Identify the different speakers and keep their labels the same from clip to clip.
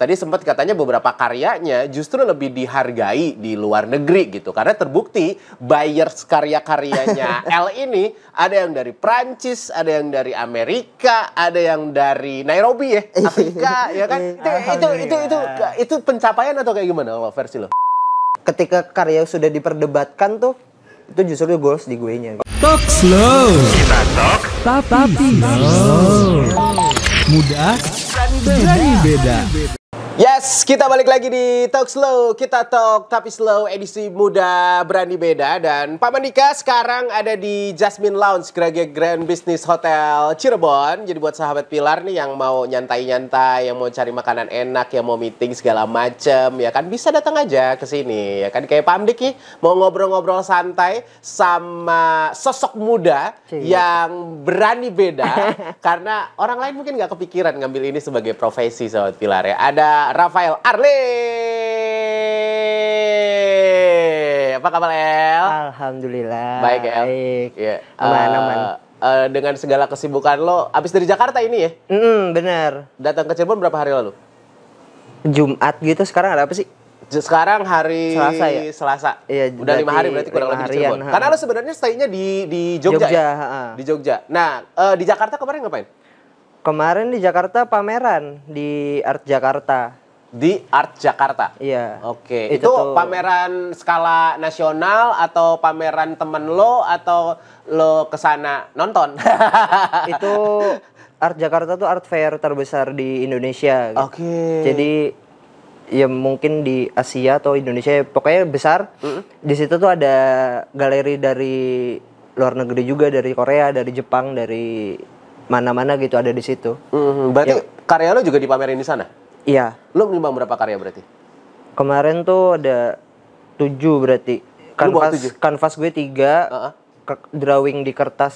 Speaker 1: tadi sempat katanya beberapa karyanya justru lebih dihargai di luar negeri gitu karena terbukti buyers karya-karyanya L ini ada yang dari Prancis, ada yang dari Amerika, ada yang dari Nairobi ya, Afrika ya kan. Eh, itu itu itu itu, itu pencapaian atau kayak gimana kalau versi lo? Ketika karya sudah
Speaker 2: diperdebatkan tuh itu justru goals di gue nya.
Speaker 1: Talk slow. Kita talk tapi, tapi slow. Mudah
Speaker 2: berani beda.
Speaker 1: Yes, kita balik lagi di Talk Slow. Kita talk tapi slow edisi muda berani beda dan Pak Mandika sekarang ada di Jasmine Lounge Gragia Grand Business Hotel Cirebon. Jadi buat sahabat Pilar nih yang mau nyantai-nyantai, yang mau cari makanan enak, yang mau meeting segala macem, ya kan bisa datang aja ke sini. Ya kan kayak Pak Mandik nih mau ngobrol-ngobrol santai sama sosok muda Cik. Iya. yang berani beda karena orang lain mungkin nggak kepikiran ngambil ini sebagai profesi sahabat Pilar ya. Ada Rafael Arli. Apa kabar El? Alhamdulillah. Baik El. Baik. Ya. Aman, eh, aman. Uh, eh, dengan segala kesibukan lo, abis dari Jakarta ini ya? Mm, bener. Datang ke Cirebon berapa hari lalu? Jumat gitu, sekarang ada apa sih? sekarang hari Selasa ya? Selasa. Iya, udah lima hari berarti kurang lebih di Cirebon. Karena lo sebenarnya stay-nya di di Jogja, ya? Jogja ya? Ha. Di Jogja.
Speaker 2: Nah, uh, di Jakarta kemarin ngapain? Kemarin di Jakarta pameran di Art Jakarta
Speaker 1: di Art Jakarta. Iya. Oke. Iya, itu, itu pameran skala nasional atau pameran temen lo atau lo kesana nonton?
Speaker 2: itu Art Jakarta tuh art fair terbesar di Indonesia. Oke. Okay. Jadi ya mungkin di Asia atau Indonesia pokoknya besar. Mm -hmm. Di situ tuh ada galeri dari luar negeri juga dari Korea, dari Jepang, dari mana-mana gitu ada di situ. Mm -hmm. Berarti ya.
Speaker 1: karya lo juga dipamerin di sana? Iya. Lu menyumbang berapa karya berarti?
Speaker 2: Kemarin tuh ada tujuh berarti. Kanvas kanvas gue tiga, uh -huh. drawing di kertas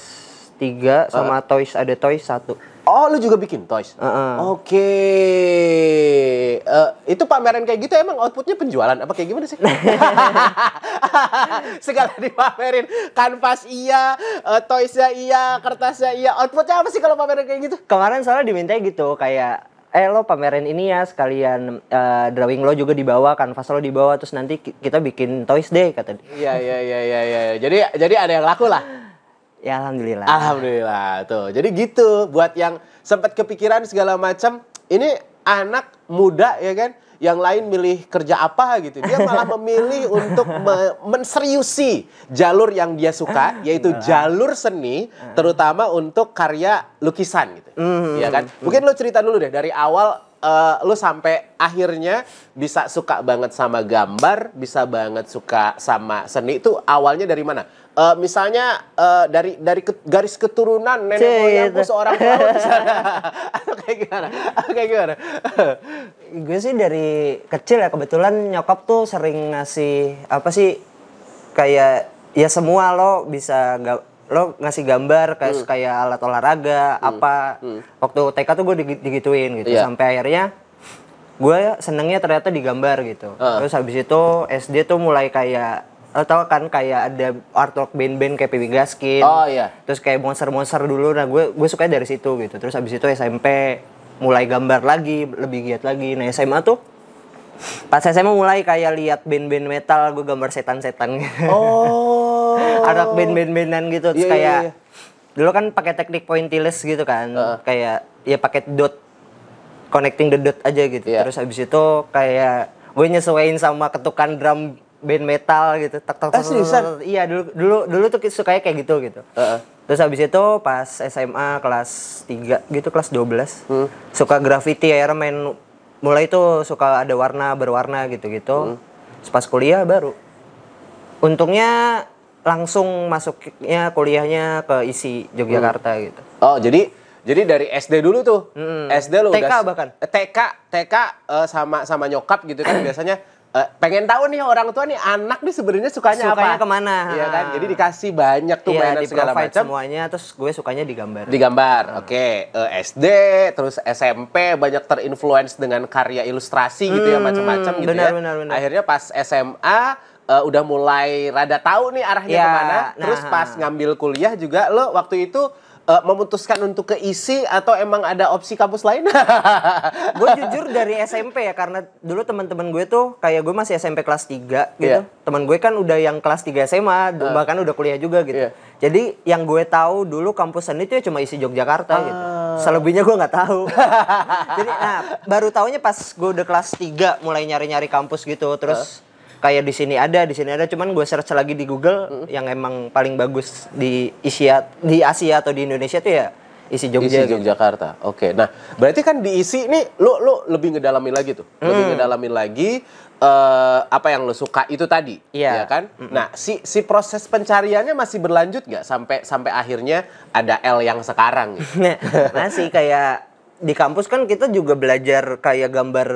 Speaker 2: tiga, uh -huh. sama toys
Speaker 1: ada toys satu. Oh, lu juga bikin toys? Uh -huh. Oke. Okay. Uh, eh, itu pameran kayak gitu emang outputnya penjualan? Apa kayak gimana sih? Segala dipamerin. Kanvas iya, uh, toysnya iya, kertasnya iya.
Speaker 2: Outputnya apa sih kalau pameran kayak gitu? Kemarin soalnya diminta gitu, kayak eh lo pamerin ini ya sekalian uh, drawing lo juga dibawa kanvas lo dibawa terus nanti kita bikin toys deh kata dia. Iya iya
Speaker 1: iya iya iya. Jadi jadi ada yang laku lah. Ya alhamdulillah. Alhamdulillah tuh. Jadi gitu buat yang sempat kepikiran segala macam ini anak muda ya kan yang lain milih kerja apa gitu. Dia malah memilih untuk me menseriusi jalur yang dia suka, yaitu ah. jalur seni, ah. terutama untuk karya lukisan gitu. Mm. Ya kan? Mungkin lo cerita dulu deh dari awal uh, eh, lu sampai akhirnya bisa suka banget sama gambar, bisa banget suka sama seni itu awalnya dari mana? uh, misalnya uh, dari dari ke, garis keturunan nenek moyangku gitu. seorang pelaut misalnya atau kayak gimana atau kayak gimana gue
Speaker 2: sih dari kecil ya kebetulan nyokap tuh sering ngasih apa sih kayak ya semua lo bisa gak lo ngasih gambar kayak hmm. kayak alat olahraga hmm. apa hmm. waktu TK tuh gue digituin gitu yeah. sampai akhirnya gue senengnya ternyata digambar gitu uh. terus habis itu SD tuh mulai kayak lo eh, tau kan kayak ada artwork band-band kayak Pewi Gaskin oh iya terus kayak monster-monster dulu nah gue gue suka dari situ gitu terus abis itu SMP mulai gambar lagi lebih giat lagi nah SMA tuh pas SMA mulai kayak lihat band-band metal gue gambar setan-setan oh art artwork band-band-bandan gitu terus yeah, iya, kayak yeah, yeah. dulu kan pakai teknik pointillist gitu kan uh. kayak ya pakai dot connecting the dot aja gitu yeah. terus abis itu kayak gue nyesuaiin sama ketukan drum band metal gitu tak tak tak iya dulu dulu dulu tuh suka kayak gitu gitu uh -uh. terus habis itu pas SMA kelas 3 gitu kelas 12 hmm. suka graffiti akhirnya main mulai tuh suka ada warna berwarna gitu gitu hmm. pas kuliah baru untungnya langsung masuknya kuliahnya ke isi Yogyakarta hmm. gitu oh
Speaker 1: jadi jadi dari SD dulu tuh. -hmm. SD lu TK udah bahkan. Eh, TK, TK uh, eh, sama sama nyokap gitu kan biasanya Eh, pengen tahu nih orang tua nih anak nih sebenarnya sukanya, sukanya apa? Sukanya kemana? Iya kan, jadi dikasih banyak tuh iya, segala macam.
Speaker 2: semuanya, terus gue sukanya digambar.
Speaker 1: Digambar, hmm. oke. Okay. Eh, SD, terus SMP banyak terinfluence dengan karya ilustrasi hmm, gitu ya hmm, macam-macam gitu benar, ya. Benar, benar. Akhirnya pas SMA uh, eh, udah mulai rada tahu nih arahnya ya, kemana. Terus nah, pas ngambil kuliah juga lo waktu itu uh, memutuskan untuk ke isi atau emang ada opsi kampus lain? gue jujur dari SMP
Speaker 2: ya karena dulu teman-teman gue tuh kayak gue masih SMP kelas 3 gitu. Yeah. Teman gue kan udah yang kelas 3 SMA uh. Ah. bahkan udah kuliah juga gitu. Yeah. Jadi yang gue tahu dulu kampus seni itu ya cuma isi Yogyakarta uh. gitu. Ah. Selebihnya gue nggak tahu. Jadi nah baru taunya pas gue udah kelas 3 mulai nyari-nyari kampus gitu terus uh kayak di sini ada, di sini ada. Cuman gue search lagi di Google mm-hmm. yang emang paling bagus di Asia, di Asia atau di Indonesia tuh ya
Speaker 1: isi Jogja. Isi gitu. Yogyakarta. Gitu. Oke. Nah, berarti kan diisi ini lo lo lebih ngedalami lagi tuh. mm. Lebih ngedalami lagi uh, apa yang lo suka itu tadi, yeah. ya kan? Mm -hmm. Nah, si si proses pencariannya masih berlanjut nggak sampai sampai akhirnya ada L yang sekarang? Gitu? masih nah, nah kayak di kampus kan kita juga belajar kayak gambar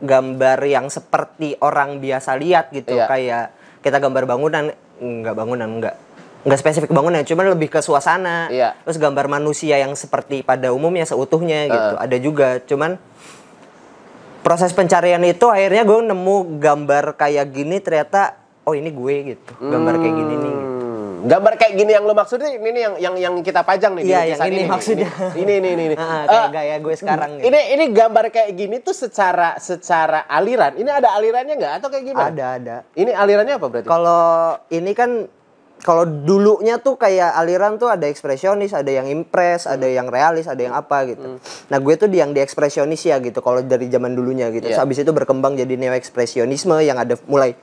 Speaker 2: gambar yang seperti orang biasa lihat gitu yeah. kayak kita gambar bangunan nggak bangunan nggak nggak spesifik bangunan cuman lebih ke suasana yeah. terus gambar manusia yang seperti pada umumnya seutuhnya uh. gitu ada juga cuman proses pencarian itu akhirnya gue nemu gambar kayak gini ternyata oh ini gue gitu
Speaker 1: gambar hmm. kayak gini nih gitu. Gambar kayak gini yang lo maksud nih ini yang yang yang kita pajang nih. Iya, yang ini, ini maksudnya.
Speaker 2: Ini ini ini. ini. Uh, kayak uh, eh, gaya gue sekarang. Gitu.
Speaker 1: Ini ini gambar kayak gini tuh secara secara aliran. Ini ada alirannya nggak atau kayak gimana? Ada ada. Ini alirannya apa berarti? Kalau
Speaker 2: ini kan kalau dulunya tuh kayak aliran tuh ada ekspresionis, ada yang impres, hmm. ada yang realis, ada yang apa gitu. Hmm. Nah gue tuh di yang di ekspresionis ya gitu. Kalau dari zaman dulunya gitu. Yeah. habis itu berkembang jadi neo ekspresionisme yang ada mulai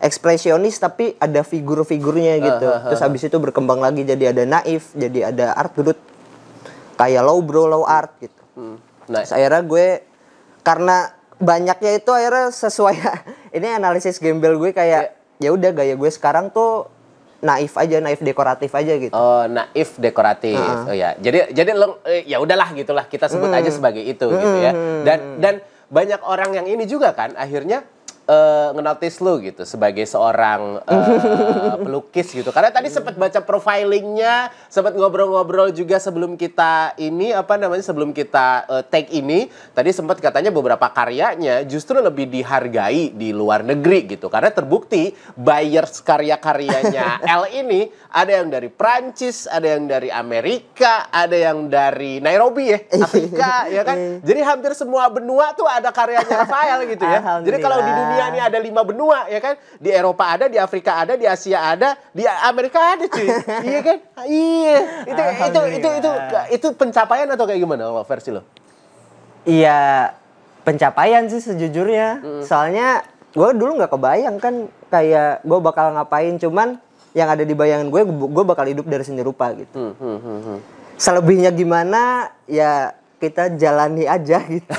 Speaker 2: ekspresionis tapi ada figur-figurnya gitu. Uh, uh, uh, Terus habis itu berkembang lagi jadi ada naif, jadi ada art brut. Kayak low bro, low art gitu. Uh, Nice. Terus akhirnya gue karena banyaknya itu akhirnya sesuai ini analisis gembel gue kayak iya. ya udah gaya gue sekarang tuh naif aja, naif dekoratif aja gitu. Oh, naif dekoratif. Uh. Oh ya.
Speaker 1: Jadi jadi lo eh, ya udahlah gitulah kita sebut hmm. aja sebagai itu hmm. gitu ya. Hmm. Dan dan banyak orang yang ini juga kan akhirnya uh, ngenotis lu gitu sebagai seorang uh, pelukis gitu. Karena tadi sempat baca profilingnya, sempat ngobrol-ngobrol juga sebelum kita ini apa namanya sebelum kita uh, take ini, tadi sempat katanya beberapa karyanya justru lebih dihargai di luar negeri gitu. Karena terbukti buyers karya-karyanya L ini ada yang dari Prancis, ada yang dari Amerika, ada yang dari Nairobi ya, Afrika ya kan. Iya. Jadi hampir semua benua tuh ada karyanya Rafael gitu ya. Jadi kalau di dunia dunia ini ada lima benua ya kan? Di Eropa ada, di Afrika ada, di Asia ada, di Amerika ada cuy. iya kan? Ah, iya. Itu itu itu itu itu pencapaian atau kayak gimana versi lo? Iya, pencapaian sih
Speaker 2: sejujurnya. Mm. Soalnya gue dulu nggak kebayang kan kayak gue bakal ngapain cuman yang ada di bayangan gue gue bakal hidup dari seni rupa gitu hmm, hmm, hmm, hmm. selebihnya gimana ya kita jalani aja gitu.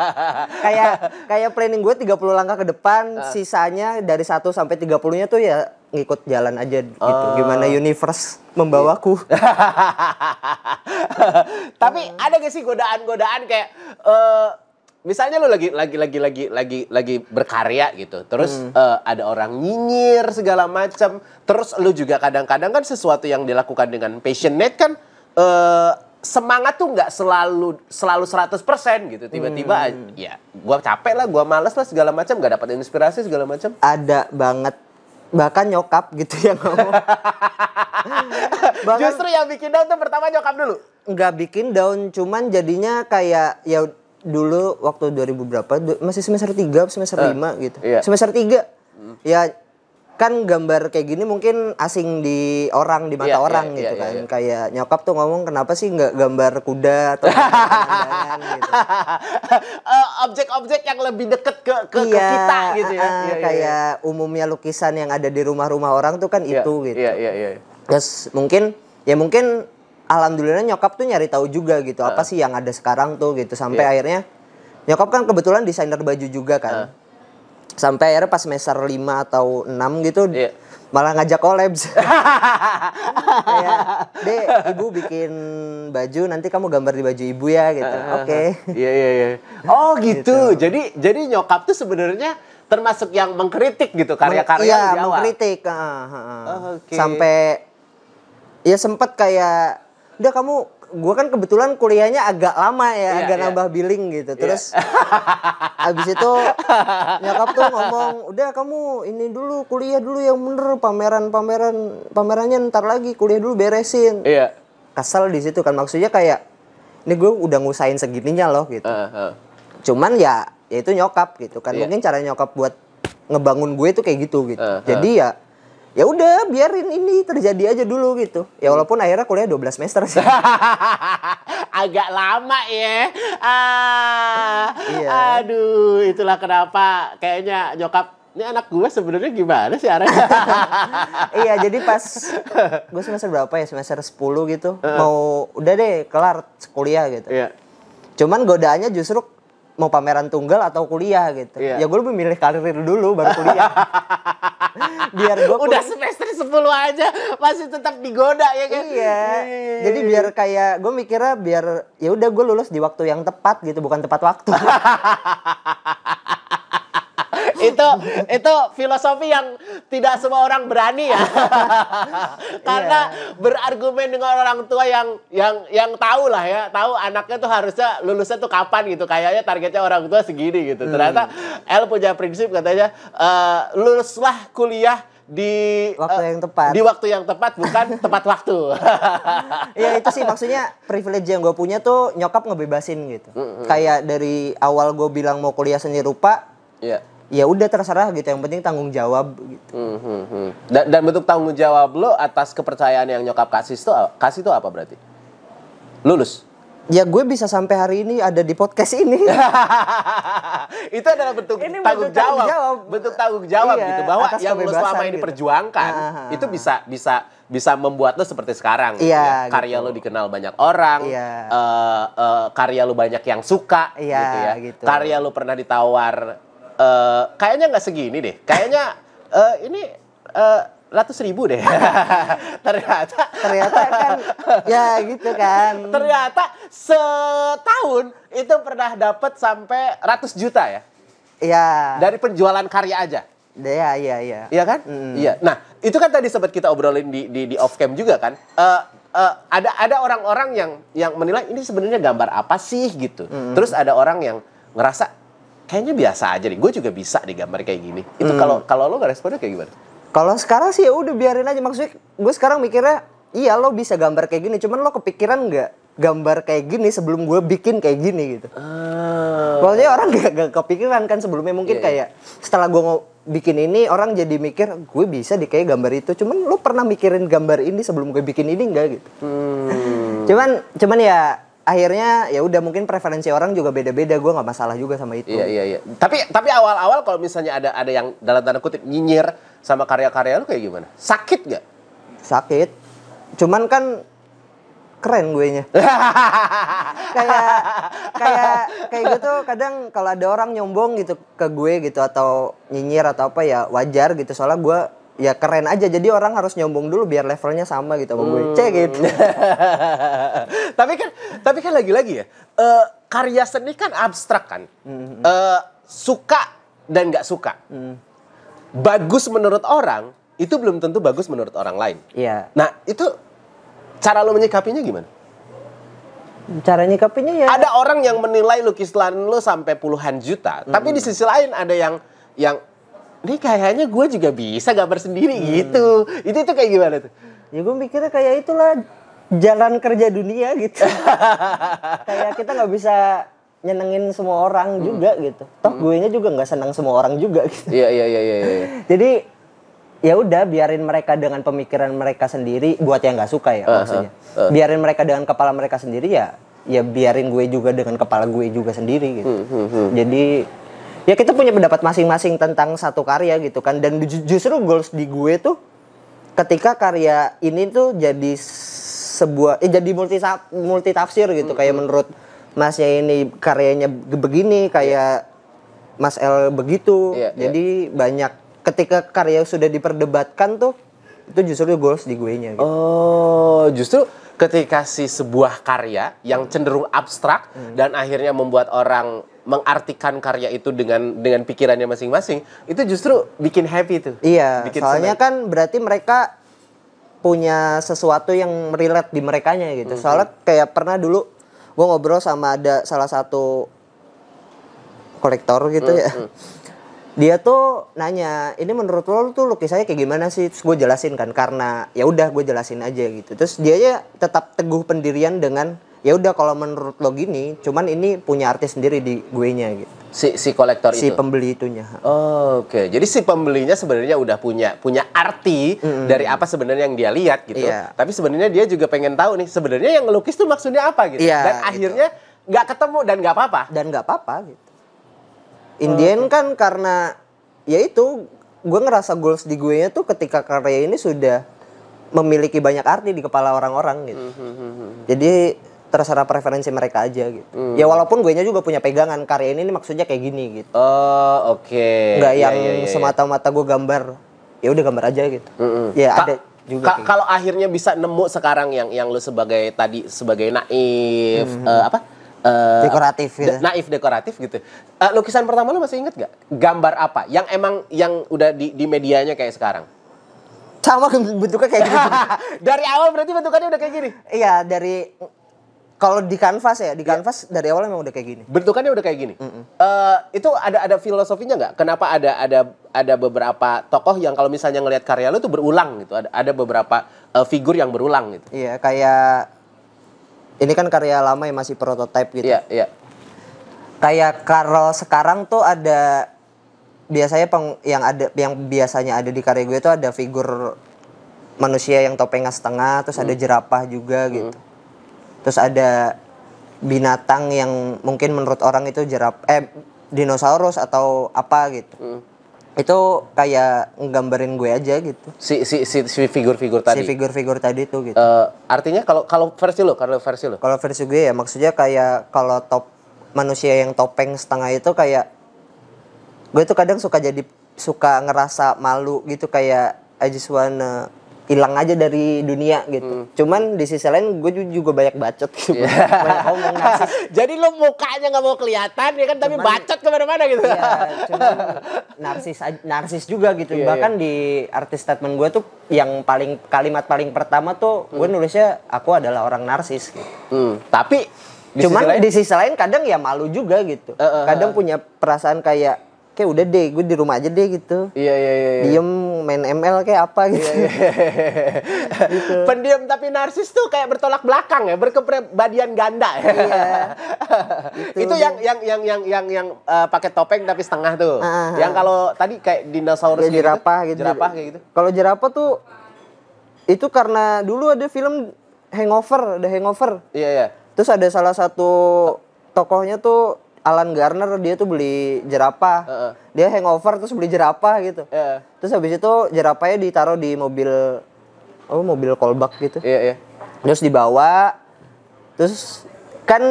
Speaker 2: kayak kayak planning gue 30 langkah ke depan, uh. sisanya dari 1 sampai 30-nya tuh ya ngikut jalan aja gitu. Uh. Gimana universe membawaku.
Speaker 1: Tapi uh. ada gak sih godaan-godaan kayak uh, misalnya lu lagi lagi lagi lagi lagi lagi berkarya gitu terus hmm. uh, ada orang nyinyir segala macam terus lu juga kadang-kadang kan sesuatu yang dilakukan dengan passionate kan uh, semangat tuh nggak selalu selalu 100% gitu tiba-tiba hmm. ya gua capek lah gua males lah segala macam nggak dapat inspirasi segala macam ada banget bahkan nyokap gitu yang ngomong bahkan, justru yang bikin down tuh pertama nyokap dulu
Speaker 2: nggak bikin down cuman jadinya kayak ya dulu waktu 2000 berapa masih semester 3 semester uh, gitu iya. semester 3 ya kan gambar kayak gini mungkin asing di orang di mata yeah, iya, orang yeah, gitu yeah, kan yeah, yeah. kayak nyokap tuh ngomong kenapa sih nggak gambar kuda atau gitu.
Speaker 1: uh, objek-objek yang lebih deket ke ke, yeah, ke iya, kita gitu ya uh, eh, yeah, iya, kayak
Speaker 2: yeah. umumnya lukisan yang ada di rumah-rumah orang tuh kan yeah, itu gitu yeah, yeah, yeah. terus mungkin ya mungkin alhamdulillah nyokap tuh nyari tahu juga gitu uh. apa eh. sih yang ada sekarang tuh gitu sampai yeah. akhirnya nyokap kan kebetulan desainer baju juga kan uh sampai akhirnya pas semester lima atau enam gitu yeah. malah ngajak collabs kayak dek ibu bikin baju
Speaker 1: nanti kamu gambar di baju ibu ya gitu uh, oke okay. iya iya iya oh gitu. gitu jadi jadi nyokap tuh sebenarnya termasuk yang mengkritik gitu karya-karya iya, di mengkritik
Speaker 2: uh, uh, uh. Oh, okay. sampai ya sempet kayak udah kamu gue kan kebetulan kuliahnya agak lama ya, yeah, agak yeah. nambah billing gitu. Iya. Terus yeah. abis itu nyokap tuh ngomong, udah kamu ini dulu kuliah dulu yang bener, pameran pameran pamerannya ntar lagi kuliah dulu beresin. Iya. Yeah. Kesel di situ kan maksudnya kayak, ini gue udah ngusain segininya loh gitu. Uh, uh. Cuman ya, ya itu nyokap gitu kan. Yeah. Mungkin cara nyokap buat ngebangun gue tuh kayak gitu gitu. Uh, uh. Jadi ya ya udah biarin ini terjadi aja dulu gitu ya walaupun akhirnya kuliah 12 semester sih
Speaker 1: agak lama ya ah, iya. aduh itulah kenapa kayaknya nyokap ini anak gue sebenarnya gimana sih arahnya?
Speaker 2: iya, jadi pas gue semester berapa ya? Semester 10 gitu. Uh -uh. Mau udah deh kelar kuliah gitu. Iya. Cuman godaannya justru mau pameran tunggal atau kuliah gitu. Iya. Ya gue lebih milih karir dulu baru kuliah
Speaker 1: biar gue udah semester 10 aja masih tetap digoda ya kan iya Yeay. jadi biar
Speaker 2: kayak gue mikirnya biar ya udah gue lulus di waktu yang tepat gitu bukan tepat waktu
Speaker 1: itu itu filosofi yang tidak semua orang berani ya. Karena yeah. berargumen dengan orang tua yang yang yang tahu lah ya, tahu anaknya tuh harusnya lulusnya tuh kapan gitu. Kayaknya targetnya orang tua segini gitu. Hmm. Ternyata El punya prinsip katanya e, luluslah kuliah di waktu uh, yang tepat. Di waktu yang tepat bukan tepat waktu. ya itu sih maksudnya privilege
Speaker 2: yang gue punya tuh nyokap ngebebasin gitu. Mm -hmm. Kayak dari awal gue bilang mau kuliah seni rupa, yeah ya udah terserah gitu yang penting tanggung jawab gitu. Hmm, hmm, hmm.
Speaker 1: Dan, dan bentuk tanggung jawab lo atas kepercayaan yang nyokap kasih itu kasih itu apa berarti?
Speaker 2: Lulus. Ya gue bisa sampai hari ini ada di podcast ini.
Speaker 1: itu adalah bentuk ini bentuk tanggung jawab. jawab, jawab, bentuk tanggung jawab iya, gitu bahwa yang lo selama ini gitu. perjuangkan Aha. Ah, itu ah. bisa bisa bisa membuat lo seperti sekarang. Gitu iya. Ya. Gitu. Karya lo dikenal banyak orang. Iya. Uh, uh, karya lo banyak yang suka. Iya. Gitu ya. Gitu. Karya lo pernah ditawar Eh, kayaknya nggak segini deh. Kayaknya uh, ini uh, ratus ribu deh. ternyata ternyata kan ya gitu kan. Ternyata setahun itu pernah dapat sampai ratus juta ya. Iya. Dari penjualan karya aja. Iya, iya, iya. Iya kan? Mm. Iya. Nah, itu kan tadi sempat kita obrolin di di, di off cam juga kan. Uh, uh, ada ada orang-orang yang yang menilai ini sebenarnya gambar apa sih gitu. Mm. Terus ada orang yang ngerasa kayaknya biasa aja nih gue juga bisa deh gambar kayak gini itu hmm. kalau kalau lo gak responnya kayak gimana
Speaker 2: kalau sekarang sih ya udah biarin aja maksudnya gue sekarang mikirnya iya lo bisa gambar kayak gini cuman lo kepikiran nggak gambar kayak gini sebelum gue bikin kayak gini gitu uh. maksudnya orang gak, gak kepikiran kan sebelumnya mungkin yeah, iya. kayak setelah gue mau bikin ini orang jadi mikir gue bisa di kayak gambar itu cuman lo pernah mikirin gambar ini sebelum gue bikin ini enggak gitu hmm. cuman cuman ya akhirnya ya udah mungkin preferensi orang juga beda-beda gue nggak masalah juga sama itu iya iya iya
Speaker 1: tapi tapi awal-awal kalau misalnya ada ada yang dalam tanda kutip nyinyir sama karya-karya lu kayak gimana sakit gak
Speaker 2: sakit cuman kan keren gue nya kayak kayak kayak gitu kadang kalau ada orang nyombong gitu ke gue gitu atau nyinyir atau apa ya wajar gitu soalnya gue ya keren aja jadi orang harus nyombong dulu biar levelnya sama gitu sama hmm. gue cek gitu hmm.
Speaker 1: tapi kan tapi kan lagi-lagi ya uh, karya seni kan abstrak kan hmm. uh, suka dan nggak suka hmm. bagus menurut orang itu belum tentu bagus menurut orang lain iya yeah. nah itu cara lo menyikapinya gimana cara nyikapinya ya ada orang yang menilai lukisan lo sampai puluhan juta hmm. tapi di hmm. sisi lain ada yang yang nih kayaknya gue juga bisa gambar sendiri hmm. gitu. Itu itu kayak gimana tuh? Ya gue mikirnya kayak itulah jalan kerja dunia gitu.
Speaker 2: kayak kita nggak bisa nyenengin semua orang hmm. juga gitu. Toh hmm. gue nya juga nggak senang semua orang juga gitu. Iya iya iya iya. iya. Jadi ya udah biarin mereka dengan pemikiran mereka sendiri buat yang nggak suka ya uh, maksudnya. Uh, -huh. Biarin mereka dengan kepala mereka sendiri ya. Ya biarin gue juga dengan kepala gue juga sendiri gitu. Hmm, hmm, hmm. Jadi ya kita punya pendapat masing-masing tentang satu karya gitu kan dan justru goals di gue tuh ketika karya ini tuh jadi sebuah eh jadi multi multi tafsir gitu mm -hmm. kayak menurut masnya ini karyanya begini kayak yeah. Mas L begitu yeah, iya. jadi banyak ketika karya sudah diperdebatkan tuh
Speaker 1: itu justru goals di gue nya gitu. oh justru ketika si sebuah karya yang cenderung abstrak hmm. dan akhirnya membuat orang mengartikan karya itu dengan dengan pikirannya masing-masing itu justru bikin happy tuh. Iya. Bikin soalnya
Speaker 2: senang. kan berarti mereka punya sesuatu yang relate di mereka nya gitu. Mm -hmm. Soalnya kayak pernah dulu gue ngobrol sama ada salah satu kolektor gitu mm -hmm. ya. Mhm. Dia tuh nanya, ini menurut lo tuh lukisannya kayak gimana sih? Terus gue jelasin kan karena ya udah gue jelasin aja gitu. Terus dia ya tetap teguh pendirian dengan ya udah kalau menurut lo gini cuman ini punya artis sendiri di gue nya gitu si si kolektor si itu si
Speaker 1: pembeli itunya oh, oke okay. jadi si pembelinya sebenarnya udah punya punya arti mm-hmm. dari apa sebenarnya yang dia lihat gitu yeah. tapi sebenarnya dia juga pengen tahu nih sebenarnya yang ngelukis tuh maksudnya apa gitu yeah, dan gitu. akhirnya nggak gitu. ketemu dan nggak apa-apa dan nggak apa-apa gitu
Speaker 2: Indian okay. kan karena ya itu gue ngerasa goals di gue nya tuh ketika karya ini sudah memiliki banyak arti di kepala orang-orang gitu mm-hmm. mm-hmm. jadi terserah preferensi mereka aja gitu. Hmm. Ya walaupun gue nya juga punya pegangan karya ini, ini maksudnya kayak gini gitu.
Speaker 1: Oh, oke. Okay. Enggak yeah, yang yeah, yeah, iya. semata-mata
Speaker 2: gue gambar. Ya udah gambar aja gitu. Mm -hmm. Ya Ka ada
Speaker 1: juga. Ka kalau akhirnya bisa nemu sekarang yang yang lu sebagai tadi sebagai naif mm -hmm. uh, apa? Uh, dekoratif gitu. De ya. naif dekoratif gitu. Uh, lukisan pertama lu masih inget gak? Gambar apa? Yang emang yang udah di di medianya kayak sekarang? Sama
Speaker 2: bentuknya kayak gini. dari awal berarti bentukannya udah kayak gini. Iya, dari kalau
Speaker 1: di kanvas ya, di ya. kanvas yeah. dari awal memang udah kayak gini. Bentukannya udah kayak gini. Mm -mm. Uh, itu ada ada filosofinya nggak? Kenapa ada ada ada beberapa tokoh yang kalau misalnya ngelihat karya lu tuh berulang gitu. Ada ada beberapa uh, figur yang berulang gitu. Iya, yeah, kayak
Speaker 2: ini kan karya lama yang masih prototipe gitu. Iya, yeah, iya. Yeah. Kayak kalau sekarang tuh ada biasanya peng, yang ada yang biasanya ada di karya gue itu ada figur manusia yang topengnya setengah terus mm. ada hmm. jerapah juga gitu. Hmm terus ada binatang yang mungkin menurut orang itu jerap eh dinosaurus atau apa gitu hmm. itu kayak nggambarin gue aja gitu si si si,
Speaker 1: figur figur-figur tadi si
Speaker 2: figur-figur tadi tuh gitu uh,
Speaker 1: artinya kalau kalau versi lo kalau versi lo kalau versi gue
Speaker 2: ya maksudnya kayak kalau top manusia yang topeng setengah itu kayak gue tuh kadang suka jadi suka ngerasa malu gitu kayak I just wanna hilang aja dari dunia gitu. Hmm. Cuman di sisi lain gue juga banyak bacot gitu. Yeah. banyak
Speaker 1: ngomong narsis. Jadi lo mukanya nggak mau kelihatan ya kan tapi bacot kemana-mana gitu. Iya, cuman
Speaker 2: narsis narsis juga gitu. Yeah, Bahkan yeah. di artis statement gue tuh yang paling kalimat paling pertama tuh hmm. gue nulisnya aku adalah orang narsis. Gitu. Hmm. Tapi di cuman sisi lain? di sisi lain kadang ya malu juga gitu. Uh, uh, uh. Kadang punya perasaan kayak kayak udah deh gue di rumah aja deh gitu iya iya iya, iya. diem main ML kayak apa iya, gitu, iya, iya,
Speaker 1: iya. gitu. pendiam tapi narsis tuh kayak bertolak belakang ya berkepribadian ganda ya iya. Gitu, itu, itu yang yang yang yang yang yang uh, pakai topeng tapi setengah tuh Aha. Ah, yang ah. kalau tadi kayak dinosaurus ya, jerapah gitu, gitu. jerapah kayak gitu kalau jerapah tuh
Speaker 2: itu karena dulu ada film Hangover ada Hangover iya iya terus ada salah satu tokohnya tuh Alan Garner dia tuh beli jerapah. Uh -uh. Dia hangover terus beli jerapah gitu. Uh. Terus habis itu jerapahnya ditaruh di mobil oh mobil kolbak gitu. Iya, yeah, iya. Terus dibawa terus kan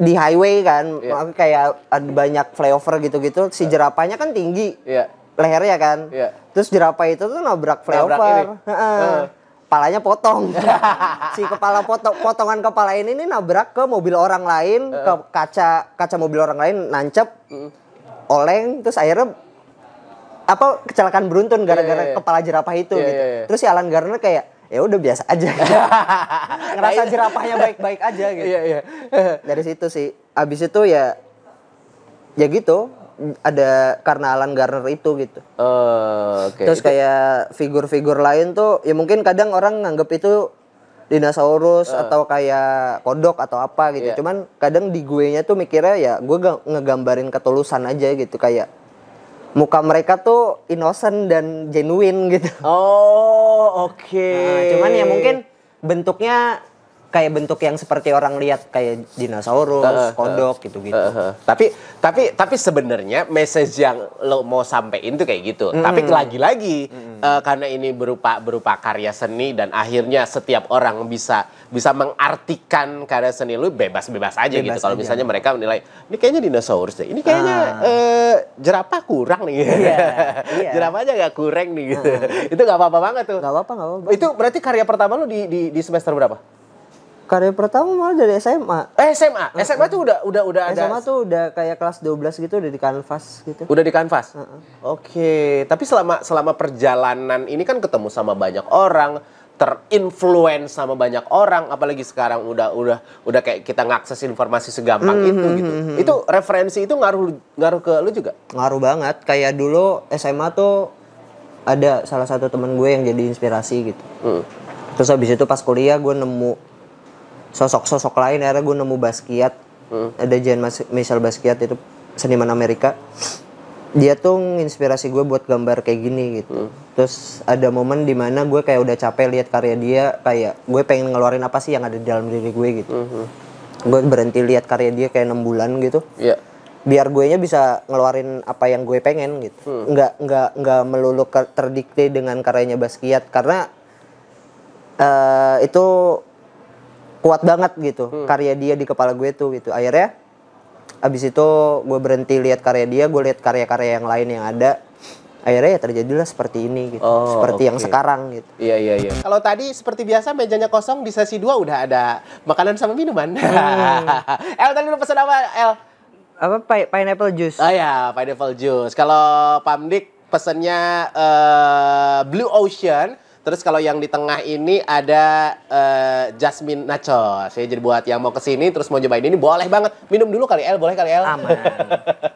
Speaker 2: di highway kan yeah. kayak ada banyak flyover gitu-gitu si iya. jerapahnya kan tinggi. Iya. Yeah. Lehernya kan. Iya. Yeah. Terus jerapah itu tuh nabrak flyover. Nabrak ini. Uh -uh. Uh kepalanya potong. si kepala potong potongan kepala ini ini nabrak ke mobil orang lain, uh. ke kaca kaca mobil orang lain nancep. Uh. Oleng terus akhirnya apa kecelakaan beruntun iya, gara-gara yeah, yeah, kepala jerapah itu yeah, gitu. Yeah, yeah. Terus si Alan Garner kayak ya udah biasa aja iya, ngerasa iya. jerapahnya baik-baik aja gitu. Iya, iya. Dari situ sih. Abis itu ya ya gitu, ada karena Alan Garner itu gitu.
Speaker 1: Uh, oh, okay. Terus
Speaker 2: kayak figur-figur lain tuh ya mungkin kadang orang nganggap itu dinosaurus uh. atau kayak kodok atau apa gitu. Yeah. Cuman kadang di gue nya tuh mikirnya ya gue ngegambarin ketulusan aja gitu kayak muka mereka tuh innocent dan genuine gitu. Oh, oke. Okay.
Speaker 1: Nah, cuman ya mungkin bentuknya kayak bentuk yang
Speaker 2: seperti orang lihat kayak
Speaker 1: dinosaurus, uh, uh, kodok gitu-gitu. Uh, uh. Tapi tapi tapi sebenarnya message yang lo mau sampein tuh kayak gitu. Mm. Tapi lagi-lagi mm. uh, karena ini berupa berupa karya seni dan akhirnya setiap orang bisa bisa mengartikan karya seni lu bebas-bebas aja gitu. bebas gitu. Kalau misalnya mereka menilai ini kayaknya dinosaurus deh. Ini kayaknya ah. uh, jerapah kurang nih. Yeah, iya. yeah. jerapah aja gak kurang nih gitu. Uh. Itu nggak apa-apa banget tuh. Gak apa-apa, apa-apa. Itu berarti karya pertama lu di di, di semester berapa?
Speaker 2: Karya pertama malah dari SMA.
Speaker 1: Eh SMA. SMA tuh udah udah udah SMA ada. SMA tuh udah kayak kelas 12 gitu udah di kanvas gitu. Udah di kanvas. Uh, uh. Oke, okay. tapi selama selama perjalanan ini kan ketemu sama banyak orang, terinfluence sama banyak orang, apalagi sekarang udah udah udah kayak kita ngakses informasi segampang mm -hmm. itu gitu. Mm-hmm. Itu referensi itu ngaruh ngaruh ke lu juga?
Speaker 2: Ngaruh banget. Kayak dulu SMA tuh ada salah satu teman gue yang jadi inspirasi gitu. Mm. Terus habis itu pas kuliah gue nemu sosok-sosok lain akhirnya gue nemu Basquiat hmm. ada Jean Michel Basquiat itu seniman Amerika dia tuh inspirasi gue buat gambar kayak gini gitu hmm. terus ada momen dimana gue kayak udah capek lihat karya dia kayak gue pengen ngeluarin apa sih yang ada di dalam diri gue gitu hmm. gue berhenti lihat karya dia kayak enam bulan gitu yeah. biar gue nya bisa ngeluarin apa yang gue pengen gitu hmm. nggak nggak nggak melulu terdikte dengan karyanya Basquiat karena uh, itu kuat banget gitu hmm. karya dia di kepala gue tuh gitu akhirnya abis itu gue berhenti lihat karya dia gue lihat karya-karya yang lain yang ada akhirnya ya terjadilah seperti ini gitu oh, seperti okay. yang sekarang gitu iya iya iya kalau
Speaker 1: tadi seperti biasa mejanya kosong di sesi dua udah ada makanan sama minuman hmm. El tadi lu pesen apa El apa pineapple juice oh ya pineapple juice kalau Pamdik pesennya uh, blue ocean Terus kalau yang di tengah ini ada uh, Jasmine Nacho, saya jadi buat yang mau kesini terus mau nyobain ini boleh banget. Minum dulu kali El, boleh kali El. Aman.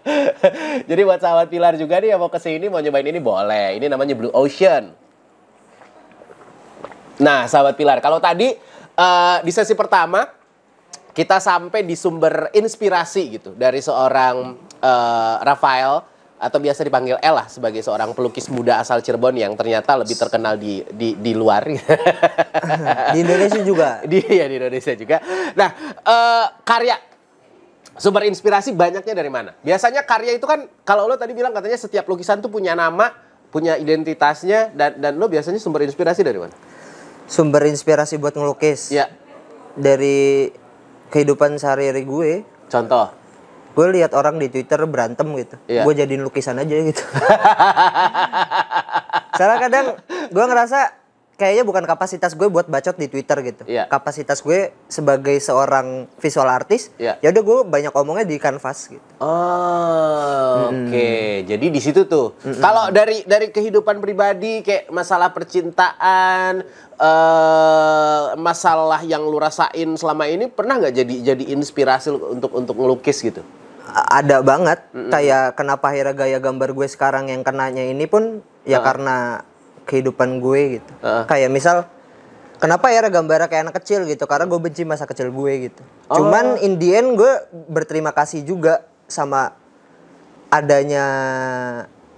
Speaker 1: jadi buat sahabat Pilar juga nih yang mau kesini mau nyobain ini boleh. Ini namanya Blue Ocean. Nah, sahabat Pilar, kalau tadi uh, di sesi pertama kita sampai di sumber inspirasi gitu dari seorang uh, Rafael atau biasa dipanggil Ella sebagai seorang pelukis muda asal Cirebon yang ternyata lebih terkenal di di, di luar di Indonesia juga di ya di Indonesia juga nah uh, karya sumber inspirasi banyaknya dari mana biasanya karya itu kan kalau lo tadi bilang katanya setiap lukisan tuh punya nama punya identitasnya dan dan lo biasanya sumber inspirasi dari mana
Speaker 2: sumber inspirasi buat ngelukis ya dari kehidupan sehari-hari gue contoh gue lihat orang di Twitter berantem gitu, yeah. gue jadiin lukisan aja gitu. Salah kadang gue ngerasa kayaknya bukan kapasitas gue buat bacot di Twitter gitu. Yeah. Kapasitas gue sebagai seorang visual artist yeah. ya udah gue banyak omongnya di kanvas gitu.
Speaker 1: Oh, oke. Okay. Jadi di situ tuh. Mm Kalau dari dari kehidupan pribadi kayak masalah percintaan, uh, masalah yang lu rasain selama ini pernah nggak jadi jadi inspirasi untuk untuk ngelukis gitu?
Speaker 2: ada banget mm -hmm. kayak kenapa akhirnya gaya gambar gue sekarang yang kenanya ini pun ya uh karena kehidupan gue gitu. Uh Kayak misal kenapa akhirnya gambar kayak anak kecil gitu karena gue benci masa kecil gue gitu. Oh. Cuman in the end gue berterima kasih juga sama adanya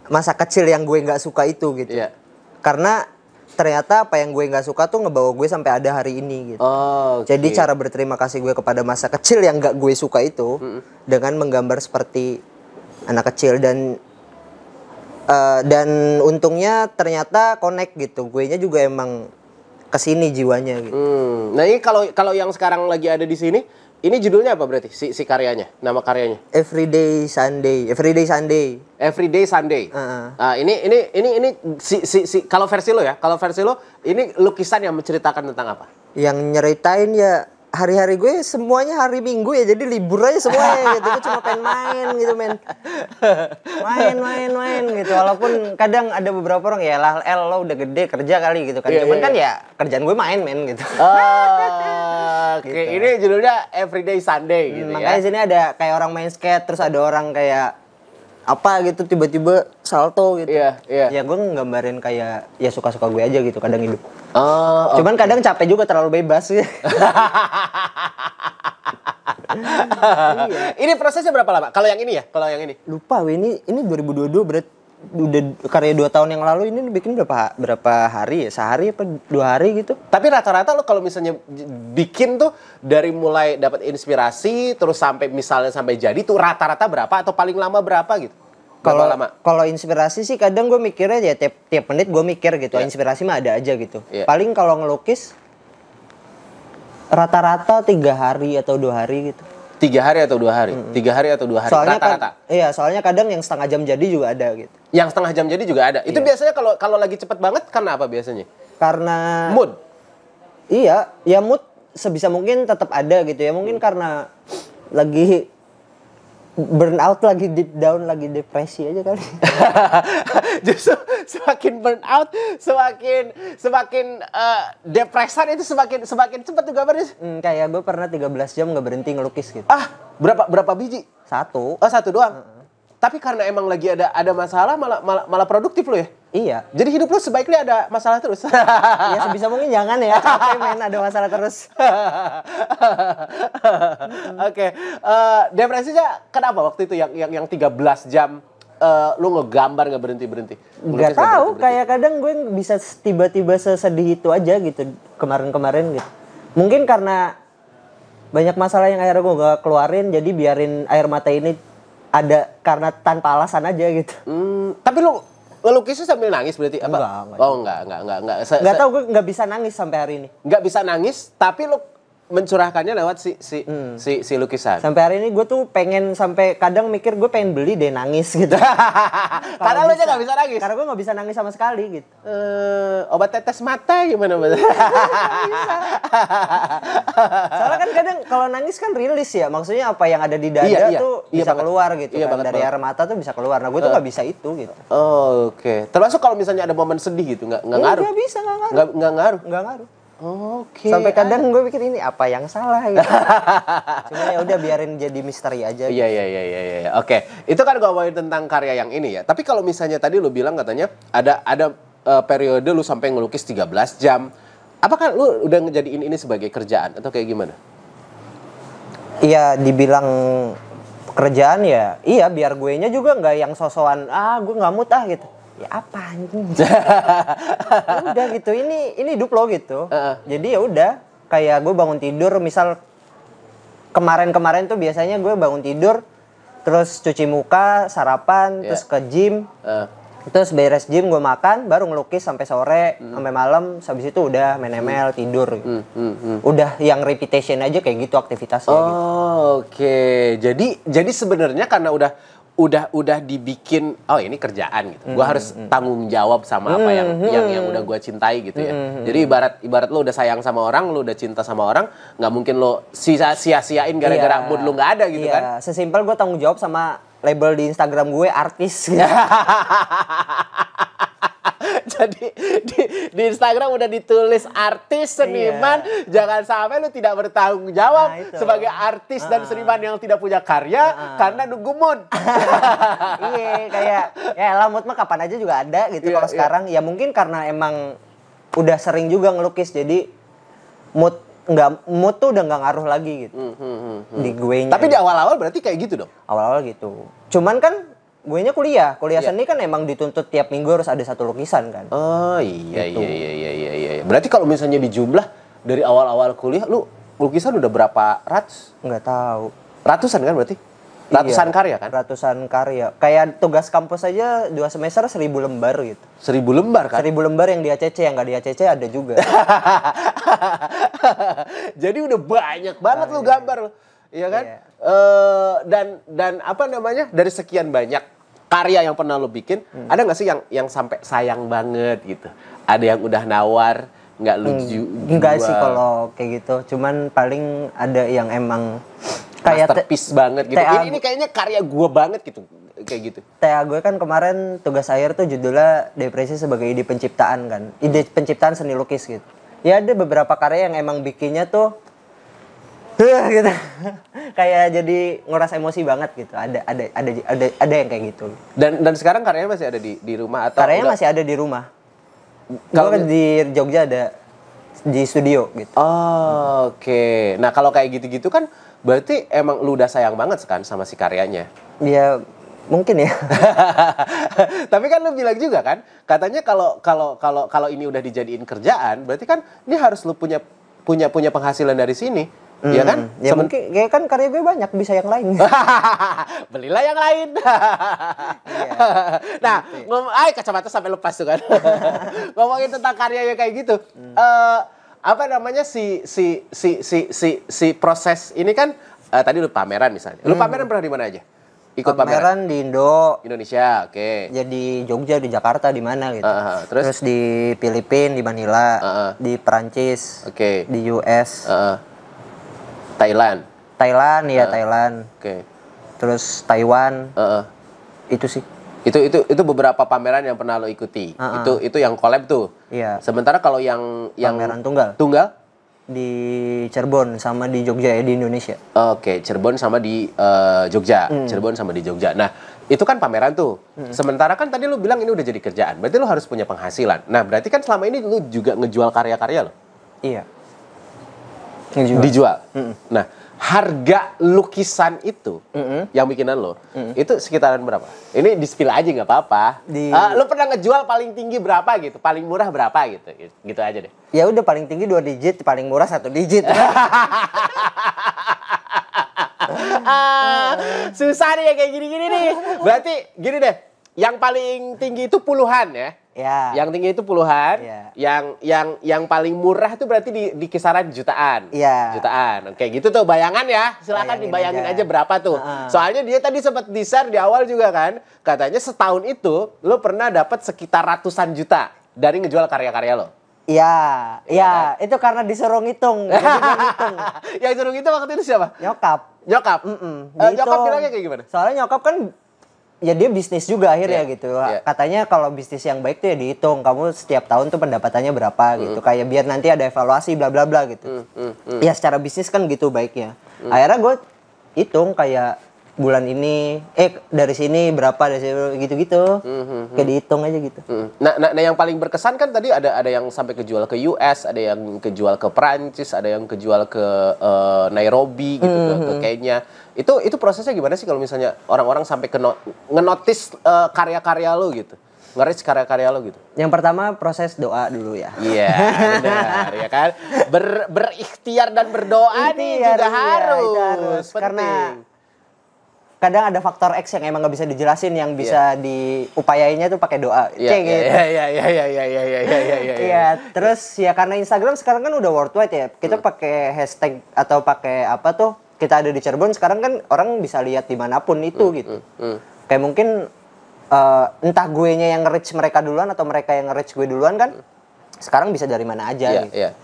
Speaker 2: masa kecil yang gue nggak suka itu gitu. Yeah. Karena ternyata apa yang gue nggak suka tuh ngebawa gue sampai ada hari ini gitu. Oh, okay. Jadi cara berterima kasih gue kepada masa kecil yang nggak gue suka itu mm -mm. dengan menggambar seperti anak kecil dan uh, dan untungnya ternyata connect gitu. Gue nya juga emang kesini jiwanya gitu. Hmm.
Speaker 1: Nah ini kalau kalau yang sekarang lagi ada di sini ini judulnya apa berarti si, si karyanya, nama karyanya?
Speaker 2: Everyday Sunday, Everyday Sunday.
Speaker 1: Everyday Sunday. Uh -huh. nah, ini ini ini ini si, si, si kalau versi lo ya, kalau versi lo ini lukisan yang menceritakan tentang apa?
Speaker 2: Yang nyeritain ya hari-hari gue semuanya hari Minggu ya jadi libur aja semuanya
Speaker 1: gitu gue cuma pengen main gitu men main main
Speaker 2: main gitu walaupun kadang ada beberapa orang ya lah el lo udah gede kerja kali gitu kan yeah, cuman yeah. kan iya. ya kerjaan gue main men gitu oh,
Speaker 1: oke okay. gitu. ini judulnya Everyday Sunday gitu hmm, ya. makanya sini
Speaker 2: ada kayak orang main skate terus ada orang kayak apa gitu tiba-tiba salto gitu. Iya, yeah, iya. Yeah. Ya gue nggambarin kayak ya suka-suka gue aja gitu kadang hidup. Oh, okay. Cuman kadang capek juga terlalu bebas sih.
Speaker 1: Iya. Ini prosesnya berapa lama? Kalau yang ini ya, kalau yang ini. Lupa, ini ini ini 2022
Speaker 2: berarti udah karya dua tahun yang lalu ini bikin berapa berapa hari ya sehari apa dua
Speaker 1: hari gitu tapi rata-rata lo kalau misalnya bikin tuh dari mulai dapat inspirasi terus sampai misalnya sampai jadi tuh rata-rata berapa atau paling lama berapa gitu kalau lama
Speaker 2: kalau inspirasi sih kadang gue mikirnya ya tiap tiap menit gue mikir gitu yeah. inspirasi mah ada aja gitu yeah. paling kalau ngelukis rata-rata tiga hari atau dua hari gitu
Speaker 1: tiga hari atau dua hari mm -hmm. tiga hari atau dua hari rata-rata
Speaker 2: iya soalnya kadang yang setengah jam jadi juga ada
Speaker 1: gitu yang setengah jam jadi juga ada. Itu iya. biasanya kalau kalau lagi cepet banget karena apa biasanya?
Speaker 2: Karena mood. Iya, ya mood sebisa mungkin tetap ada gitu ya. Mungkin hmm. karena lagi burn out lagi deep down lagi depresi aja kali
Speaker 1: justru semakin burn out semakin semakin uh, depresan itu semakin semakin cepat juga beres. hmm, kayak gue pernah 13 jam nggak berhenti ngelukis gitu ah berapa berapa biji satu oh satu doang Hmm tapi karena emang lagi ada ada masalah malah malah, malah produktif lo ya Iya. Jadi hidup lo sebaiknya ada masalah terus. ya sebisa mungkin jangan ya. Tapi main ada masalah terus. Oke. Okay. Uh, eh, aja kenapa waktu itu yang yang yang 13 jam uh, lu ngegambar nggak berhenti berhenti? Nggak tahu.
Speaker 2: Kayak kadang gue bisa tiba-tiba sesedih itu aja gitu kemarin-kemarin gitu. Mungkin karena banyak masalah yang akhirnya gue gak keluarin jadi biarin air mata ini ada karena tanpa alasan aja gitu.
Speaker 1: Hmm, tapi lu ngelukisnya sambil nangis berarti apa? Enggak, enggak. Oh, enggak, enggak, enggak, enggak. enggak tahu gue enggak bisa nangis sampai hari ini. Enggak bisa nangis, tapi lu mencurahkannya lewat si si hmm. si, si lukisan.
Speaker 2: Sampai hari ini gue tuh pengen sampai kadang mikir gue pengen beli deh nangis gitu.
Speaker 1: Karena lu aja gak bisa
Speaker 2: nangis. Karena gue gak bisa nangis sama sekali gitu. Uh, obat tetes mata gimana bisa. Soalnya kan kadang kalau nangis kan rilis ya, maksudnya apa yang ada di dada iya, iya. tuh iya, bisa banget. keluar gitu iya, kan. dari banget. air mata tuh bisa keluar. Nah gue tuh uh. Eh. gak bisa itu
Speaker 1: gitu. Oh, Oke, okay. termasuk kalau misalnya ada momen sedih gitu nggak nggak iya, ngaruh? Gak bisa nggak ngaruh. Nggak ngaruh. Nggak ngaruh. Oke. Okay. Sampai kadang gue pikir ini apa yang salah gitu.
Speaker 2: Cuma ya udah biarin
Speaker 1: jadi misteri aja. Iya iya iya iya iya. Oke. Itu kan gue ngomongin tentang karya yang ini ya. Tapi kalau misalnya tadi lu bilang katanya ada ada uh, periode lu sampai ngelukis 13 jam. Apakah lu udah ngejadiin ini sebagai kerjaan atau kayak gimana?
Speaker 2: Iya, dibilang kerjaan ya.
Speaker 1: Iya, biar gue nya juga nggak yang sosokan ah
Speaker 2: gue nggak mutah gitu ya apa anjing ya udah gitu ini ini duplo gitu uh. jadi ya udah kayak gue bangun tidur misal kemarin-kemarin tuh biasanya gue bangun tidur terus cuci muka sarapan yeah. terus ke gym uh. terus beres gym gue makan baru ngelukis sampai sore mm. sampai malam habis itu udah
Speaker 1: main ML mm. tidur mm, mm, udah yang repetition aja kayak gitu aktivitasnya gitu. oh, gitu. oke okay. jadi jadi sebenarnya karena udah udah udah dibikin oh ini kerjaan gitu. Mm Gue harus hmm, hmm. tanggung jawab sama apa hmm, yang yang yang udah gue cintai gitu ya. Jadi ibarat ibarat lo udah sayang sama orang, lo udah cinta sama orang, nggak mungkin lo sia-siain gara-gara iya. mood lo nggak ada gitu yeah. kan.
Speaker 2: Sesimpel gue tanggung jawab sama label di Instagram gue artis. Gitu.
Speaker 1: Jadi di, di Instagram udah ditulis artis iya. seniman, iya. jangan sampai lu tidak bertanggung jawab nah, sebagai artis uh dan seniman yang tidak punya karya uh karena nunggu mood. iya, kayak
Speaker 2: ya lamut mah kapan aja juga ada gitu. Iya, Kalau iya. sekarang ya mungkin karena emang udah sering juga ngelukis jadi mood nggak mood tuh udah nggak ngaruh lagi gitu hmm, hmm, hmm, hmm. di gue tapi di gitu. awal-awal berarti kayak gitu dong
Speaker 1: awal-awal gitu
Speaker 2: cuman kan gue kuliah kuliah yeah. seni kan emang dituntut tiap minggu harus ada satu lukisan kan
Speaker 1: oh iya gitu. iya iya iya iya, iya. berarti kalau misalnya dijumlah dari awal awal kuliah lu lukisan udah berapa ratus Enggak tahu ratusan kan berarti ratusan iya,
Speaker 2: karya kan ratusan karya kayak tugas kampus aja dua semester seribu lembar gitu seribu lembar kan seribu lembar yang di ACC yang nggak di ACC ada juga
Speaker 1: jadi udah banyak banget nah, lu iya. gambar lu Iya kan? Yeah. Iya. Uh, dan dan apa namanya? Dari sekian banyak karya yang pernah lo bikin, hmm. ada nggak sih yang yang sampai sayang banget gitu? Ada yang udah nawar nggak lu hmm, enggak sih kalau
Speaker 2: kayak gitu. Cuman paling ada yang emang kayak terpis banget gitu. Ini, ini kayaknya karya gue banget gitu kayak gitu. TA gue kan kemarin tugas akhir tuh judulnya depresi sebagai ide penciptaan kan. Ide penciptaan seni lukis gitu. Ya ada beberapa karya yang emang bikinnya tuh huh, gitu kayak jadi nguras emosi banget gitu ada ada ada ada ada yang kayak gitu dan dan sekarang karyanya
Speaker 1: masih ada di di rumah atau karyanya udah... masih
Speaker 2: ada di rumah kalau kan di Jogja ada
Speaker 1: di studio gitu oh, oke okay. nah kalau kayak gitu-gitu kan berarti emang lu udah sayang banget kan sama si karyanya
Speaker 2: ya mungkin ya
Speaker 1: tapi kan lu bilang juga kan katanya kalau kalau kalau kalau ini udah dijadiin kerjaan berarti kan ini harus lu punya punya punya penghasilan dari sini Iya hmm. Ya kan? Ya Sem mungkin ya kan karya gue
Speaker 2: banyak bisa yang lain.
Speaker 1: Belilah yang lain. Iya. nah, ngomong gitu ya. ngom ay kacamata sampai lepas tuh kan. Ngomongin tentang karya yang kayak gitu. Hmm. Uh, apa namanya si si si si si si proses ini kan uh, tadi lu pameran misalnya. Lu hmm. pameran pernah di mana aja? ikut pameran, pameran di Indo Indonesia oke okay. ya
Speaker 2: Jogja di Jakarta di mana gitu uh, -huh. terus? terus di Filipina di Manila uh, -huh. di Perancis oke okay. di US uh, -huh. Thailand. Thailand, ya
Speaker 1: uh, Thailand. Oke. Okay. Terus Taiwan. Uh, uh. Itu sih. Itu itu itu beberapa pameran yang pernah lo ikuti. Uh, uh. Itu itu yang collab tuh. Iya. Sementara kalau yang yang pameran tunggal. Tunggal di Cirebon sama di Jogja ya di Indonesia. Oke, okay, Cirebon sama di uh, Jogja. Mm. Cirebon sama di Jogja. Nah, itu kan pameran tuh. Mm. Sementara kan tadi lo bilang ini udah jadi kerjaan. Berarti lo harus punya penghasilan. Nah, berarti kan selama ini lo juga ngejual karya-karya lo. Iya dijual. dijual. Mm hmm Nah, harga lukisan itu mm -hmm. yang bikinan lo mm -hmm. itu sekitaran berapa? Ini di spill aja nggak apa-apa. Di... Uh, lo pernah ngejual paling tinggi berapa gitu? Paling murah berapa gitu? Gitu, aja deh.
Speaker 2: Ya udah paling tinggi dua digit, paling murah satu digit. uh,
Speaker 1: susah nih ya kayak gini-gini nih. Berarti gini deh, yang paling tinggi itu puluhan ya. Ya. Yang tinggi itu puluhan. Ya. Yang yang yang paling murah itu berarti di, di kisaran jutaan. Ya. Jutaan. Oke, gitu tuh bayangan ya. Silakan Bayangin dibayangin aja. aja berapa tuh. Uh -huh. Soalnya dia tadi sempat di share di awal juga kan, katanya setahun itu lo pernah dapat sekitar ratusan juta dari ngejual karya-karya lo.
Speaker 2: Ya, iya, iya, kan? itu karena disuruh ngitung. Ya, disuruh ngitung. yang disuruh ngitung waktu itu siapa? Nyokap. Nyokap.
Speaker 1: Mm -mm. Uh, nyokap bilangnya kayak gimana? Soalnya
Speaker 2: nyokap kan ya dia bisnis juga akhirnya yeah. gitu. Yeah. Katanya kalau bisnis yang baik tuh ya dihitung kamu setiap tahun tuh pendapatannya berapa mm. gitu. Kayak biar nanti ada evaluasi bla bla bla gitu. Mm, mm, Ya secara bisnis kan gitu baiknya. Mm. Akhirnya gue hitung kayak bulan ini eh dari sini berapa dari sini gitu-gitu
Speaker 1: mm-hmm. kayak
Speaker 2: dihitung aja gitu.
Speaker 1: Mm. Nah, nah, nah yang paling berkesan kan tadi ada ada yang sampai kejual ke US, ada yang kejual ke Perancis, ada yang kejual ke uh, Nairobi gitu mm-hmm. ke, hmm, ke Kenya. Itu itu prosesnya gimana sih kalau misalnya orang-orang sampai ke ngenotis uh, karya-karya lo gitu? ngeris karya-karya lo gitu? Yang pertama proses doa dulu ya. Iya, yeah, benar ya kan. Ber, berikhtiar dan berdoa ini nih juga ya, harus. Karena Penting. Karena
Speaker 2: kadang ada faktor X yang emang nggak bisa dijelasin yang bisa yeah. diupayainnya tuh pakai doa. Yeah, Cek iya, gitu. Iya iya iya iya
Speaker 1: iya iya iya iya iya. Iya,
Speaker 2: terus ya karena Instagram sekarang kan udah worldwide ya. Kita hmm. pakai hashtag atau pakai apa tuh? Kita ada di Cirebon sekarang kan orang bisa lihat dimanapun itu hmm, gitu. Hmm, hmm. Kayak mungkin uh, entah gue nya yang nge-reach mereka duluan atau mereka yang nge-reach gue duluan kan hmm. sekarang bisa dari mana aja yeah, gitu. Yeah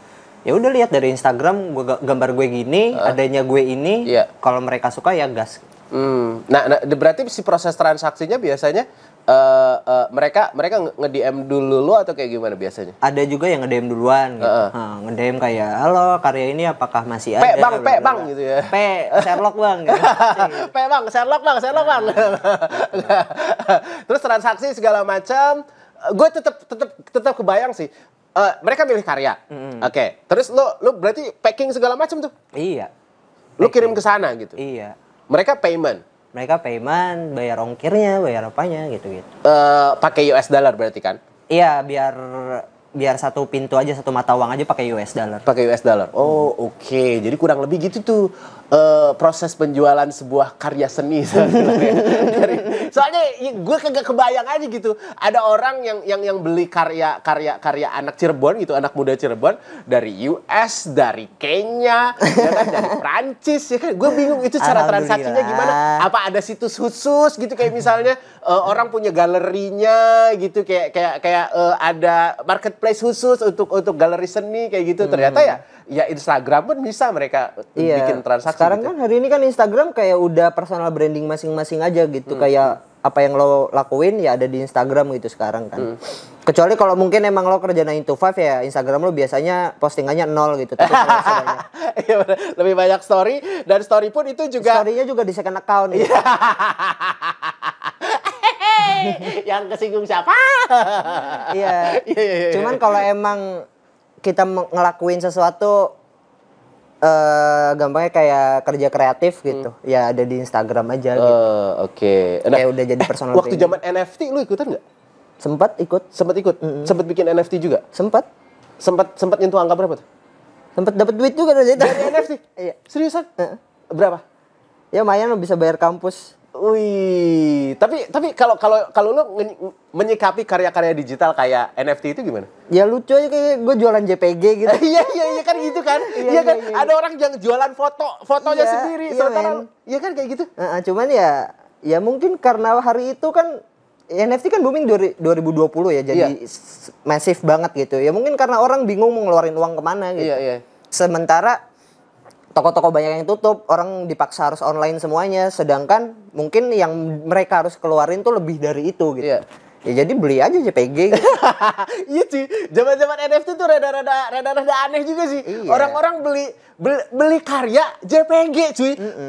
Speaker 2: ya udah lihat dari Instagram gua gambar gue gini uh, adanya gue ini yeah. kalau mereka
Speaker 1: suka ya gas Hmm. Nah, nah, berarti si proses transaksinya biasanya uh, uh, mereka mereka nge-DM dulu lu atau kayak gimana biasanya? Ada juga yang nge-DM duluan gitu. Uh
Speaker 2: -uh. nge-DM kayak, "Halo, karya ini apakah masih ada? ada?" Bang, pe
Speaker 1: Bang gitu ya. pe Sherlock Bang. Gitu. pe Bang, Sherlock Bang, Sherlock Bang. Nah. Terus transaksi segala macam, eh, gue tetap tetap tetap kebayang sih uh, mereka milih karya. Mm. Oke. Okay. Terus lo lo berarti packing segala macam tuh. Iya. lo packing. kirim ke sana gitu. Iya. Mereka payment. Mereka payment, bayar ongkirnya, bayar apanya gitu-gitu. Uh, pakai US dollar berarti kan?
Speaker 2: Iya, biar biar satu pintu aja satu mata uang aja pakai
Speaker 1: US dollar. Pakai US dollar. Oh, hmm. oke. Okay. Jadi kurang lebih gitu tuh uh, proses penjualan sebuah karya seni dari Soalnya gue kagak kebayang aja gitu. Ada orang yang yang yang beli karya karya karya anak Cirebon gitu, anak muda Cirebon dari US, dari Kenya, ya kan, dari Prancis ya kan. Gue bingung itu cara transaksinya gimana? Apa ada situs khusus gitu kayak misalnya uh, orang punya galerinya gitu kayak kayak kayak uh, ada marketplace khusus untuk untuk galeri seni kayak gitu. Ternyata hmm. ya ya Instagram pun bisa mereka iya. bikin transaksi. Sekarang gitu. kan hari ini kan Instagram
Speaker 2: kayak udah personal branding masing-masing aja gitu hmm. kayak apa yang lo lakuin ya ada di Instagram gitu sekarang kan. Hmm. Kecuali kalau mungkin emang lo kerja 9 to 5 ya Instagram lo biasanya postingannya nol gitu.
Speaker 1: Tapi iya, lebih banyak story dan story pun itu juga. Storynya juga di second account. Gitu. Iya.
Speaker 2: yang kesinggung siapa? Iya. iya Cuman kalau emang kita ngelakuin sesuatu uh, gampangnya kayak kerja kreatif gitu. Hmm.
Speaker 1: Ya ada di Instagram aja uh, gitu. Oke. Okay. Nah, kayak udah jadi eh, Waktu zaman NFT lu ikutan nggak? Sempat ikut. Sempat ikut. Mm -hmm. Sempat bikin NFT juga? Sempat. Sempat sempat nyentuh angka berapa tuh? Sempat dapat duit juga dari, dari NFT. Iya. Seriusan? Uh. Berapa?
Speaker 2: Ya lumayan bisa bayar kampus. Wih, tapi
Speaker 1: tapi kalau kalau kalau lu menyikapi karya-karya digital kayak NFT itu gimana?
Speaker 2: Ya lucu aja kayak gue jualan JPG gitu.
Speaker 1: Iya iya iya kan gitu kan. Iya ya, kan Ya, ada orang yang jualan foto fotonya ya, sendiri. Iya, ya,
Speaker 2: iya kan kayak gitu. Uh, uh, cuman ya ya mungkin karena hari itu kan ya NFT kan booming 2020 ya jadi iya. masif banget gitu. Ya mungkin karena orang bingung mau ngeluarin uang kemana gitu. Iya iya. Sementara toko-toko banyak yang tutup, orang dipaksa harus online semuanya, sedangkan mungkin yang mereka harus keluarin tuh lebih dari itu gitu. Yeah. Ya jadi beli aja JPG. Gitu. iya
Speaker 1: sih, zaman-zaman NFT tuh rada-rada rada-rada aneh juga sih. Iya. Orang-orang iya. beli, beli beli karya JPG cuy. Mm -mm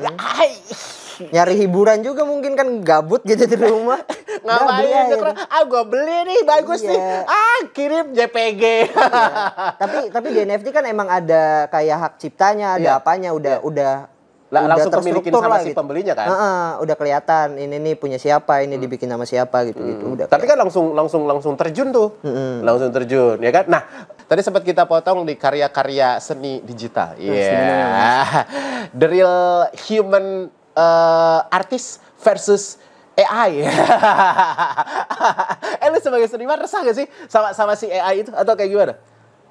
Speaker 2: nyari hiburan juga mungkin kan gabut gitu di rumah ngapain ya,
Speaker 1: ah gue beli nih bagus iya. nih ah kirim JPG iya. tapi tapi di
Speaker 2: NFT kan emang ada kayak hak ciptanya ada iya. apanya udah iya. udah
Speaker 1: La udah langsung terstruktur sama lah, si gitu. pembelinya kan. Uh, uh,
Speaker 2: udah kelihatan ini nih punya siapa, ini hmm. dibikin sama siapa gitu gitu. Hmm. Udah Tapi
Speaker 1: kan langsung langsung langsung terjun tuh, hmm. langsung terjun ya kan. Nah tadi sempat kita potong di karya-karya seni digital. Iya. Yeah. The real human uh, artis versus AI. eh lu sebagai seniman resah gak sih sama sama si AI itu atau kayak gimana?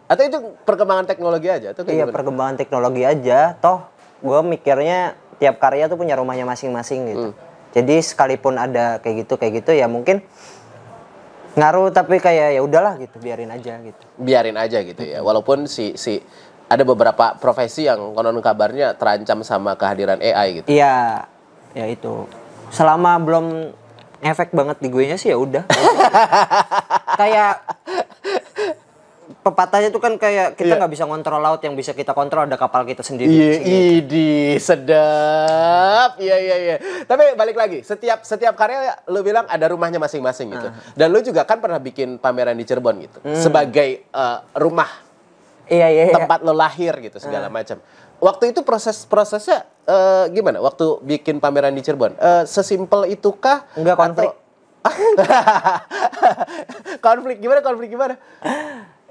Speaker 1: Atau itu perkembangan teknologi aja? Atau kayak iya gimana?
Speaker 2: perkembangan teknologi aja. Toh gue mikirnya tiap karya tuh punya rumahnya masing-masing gitu. Hmm. Jadi sekalipun ada kayak gitu kayak gitu ya mungkin ngaruh tapi kayak ya udahlah gitu
Speaker 1: biarin aja gitu. Biarin aja gitu ya. Hmm. Walaupun si si ada beberapa profesi yang konon kabarnya terancam sama kehadiran AI gitu.
Speaker 2: Iya, ya itu. Selama belum efek banget di gue nya sih ya udah. kayak pepatahnya tuh kan kayak kita iya. nggak yeah.
Speaker 1: bisa kontrol laut yang bisa kita kontrol ada kapal kita sendiri. Iya, idi sedap. Iya, iya, iya. Tapi balik lagi, setiap setiap karya lu bilang ada rumahnya masing-masing gitu. Uh. Dan lu juga kan pernah bikin pameran di Cirebon gitu. Hmm. Sebagai uh, rumah Iya, iya, iya, tempat lo lahir gitu segala uh. macam. Waktu itu proses prosesnya uh, gimana? Waktu bikin pameran di Cirebon, uh, sesimpel itukah? Enggak konflik. Atau... konflik gimana? Konflik gimana?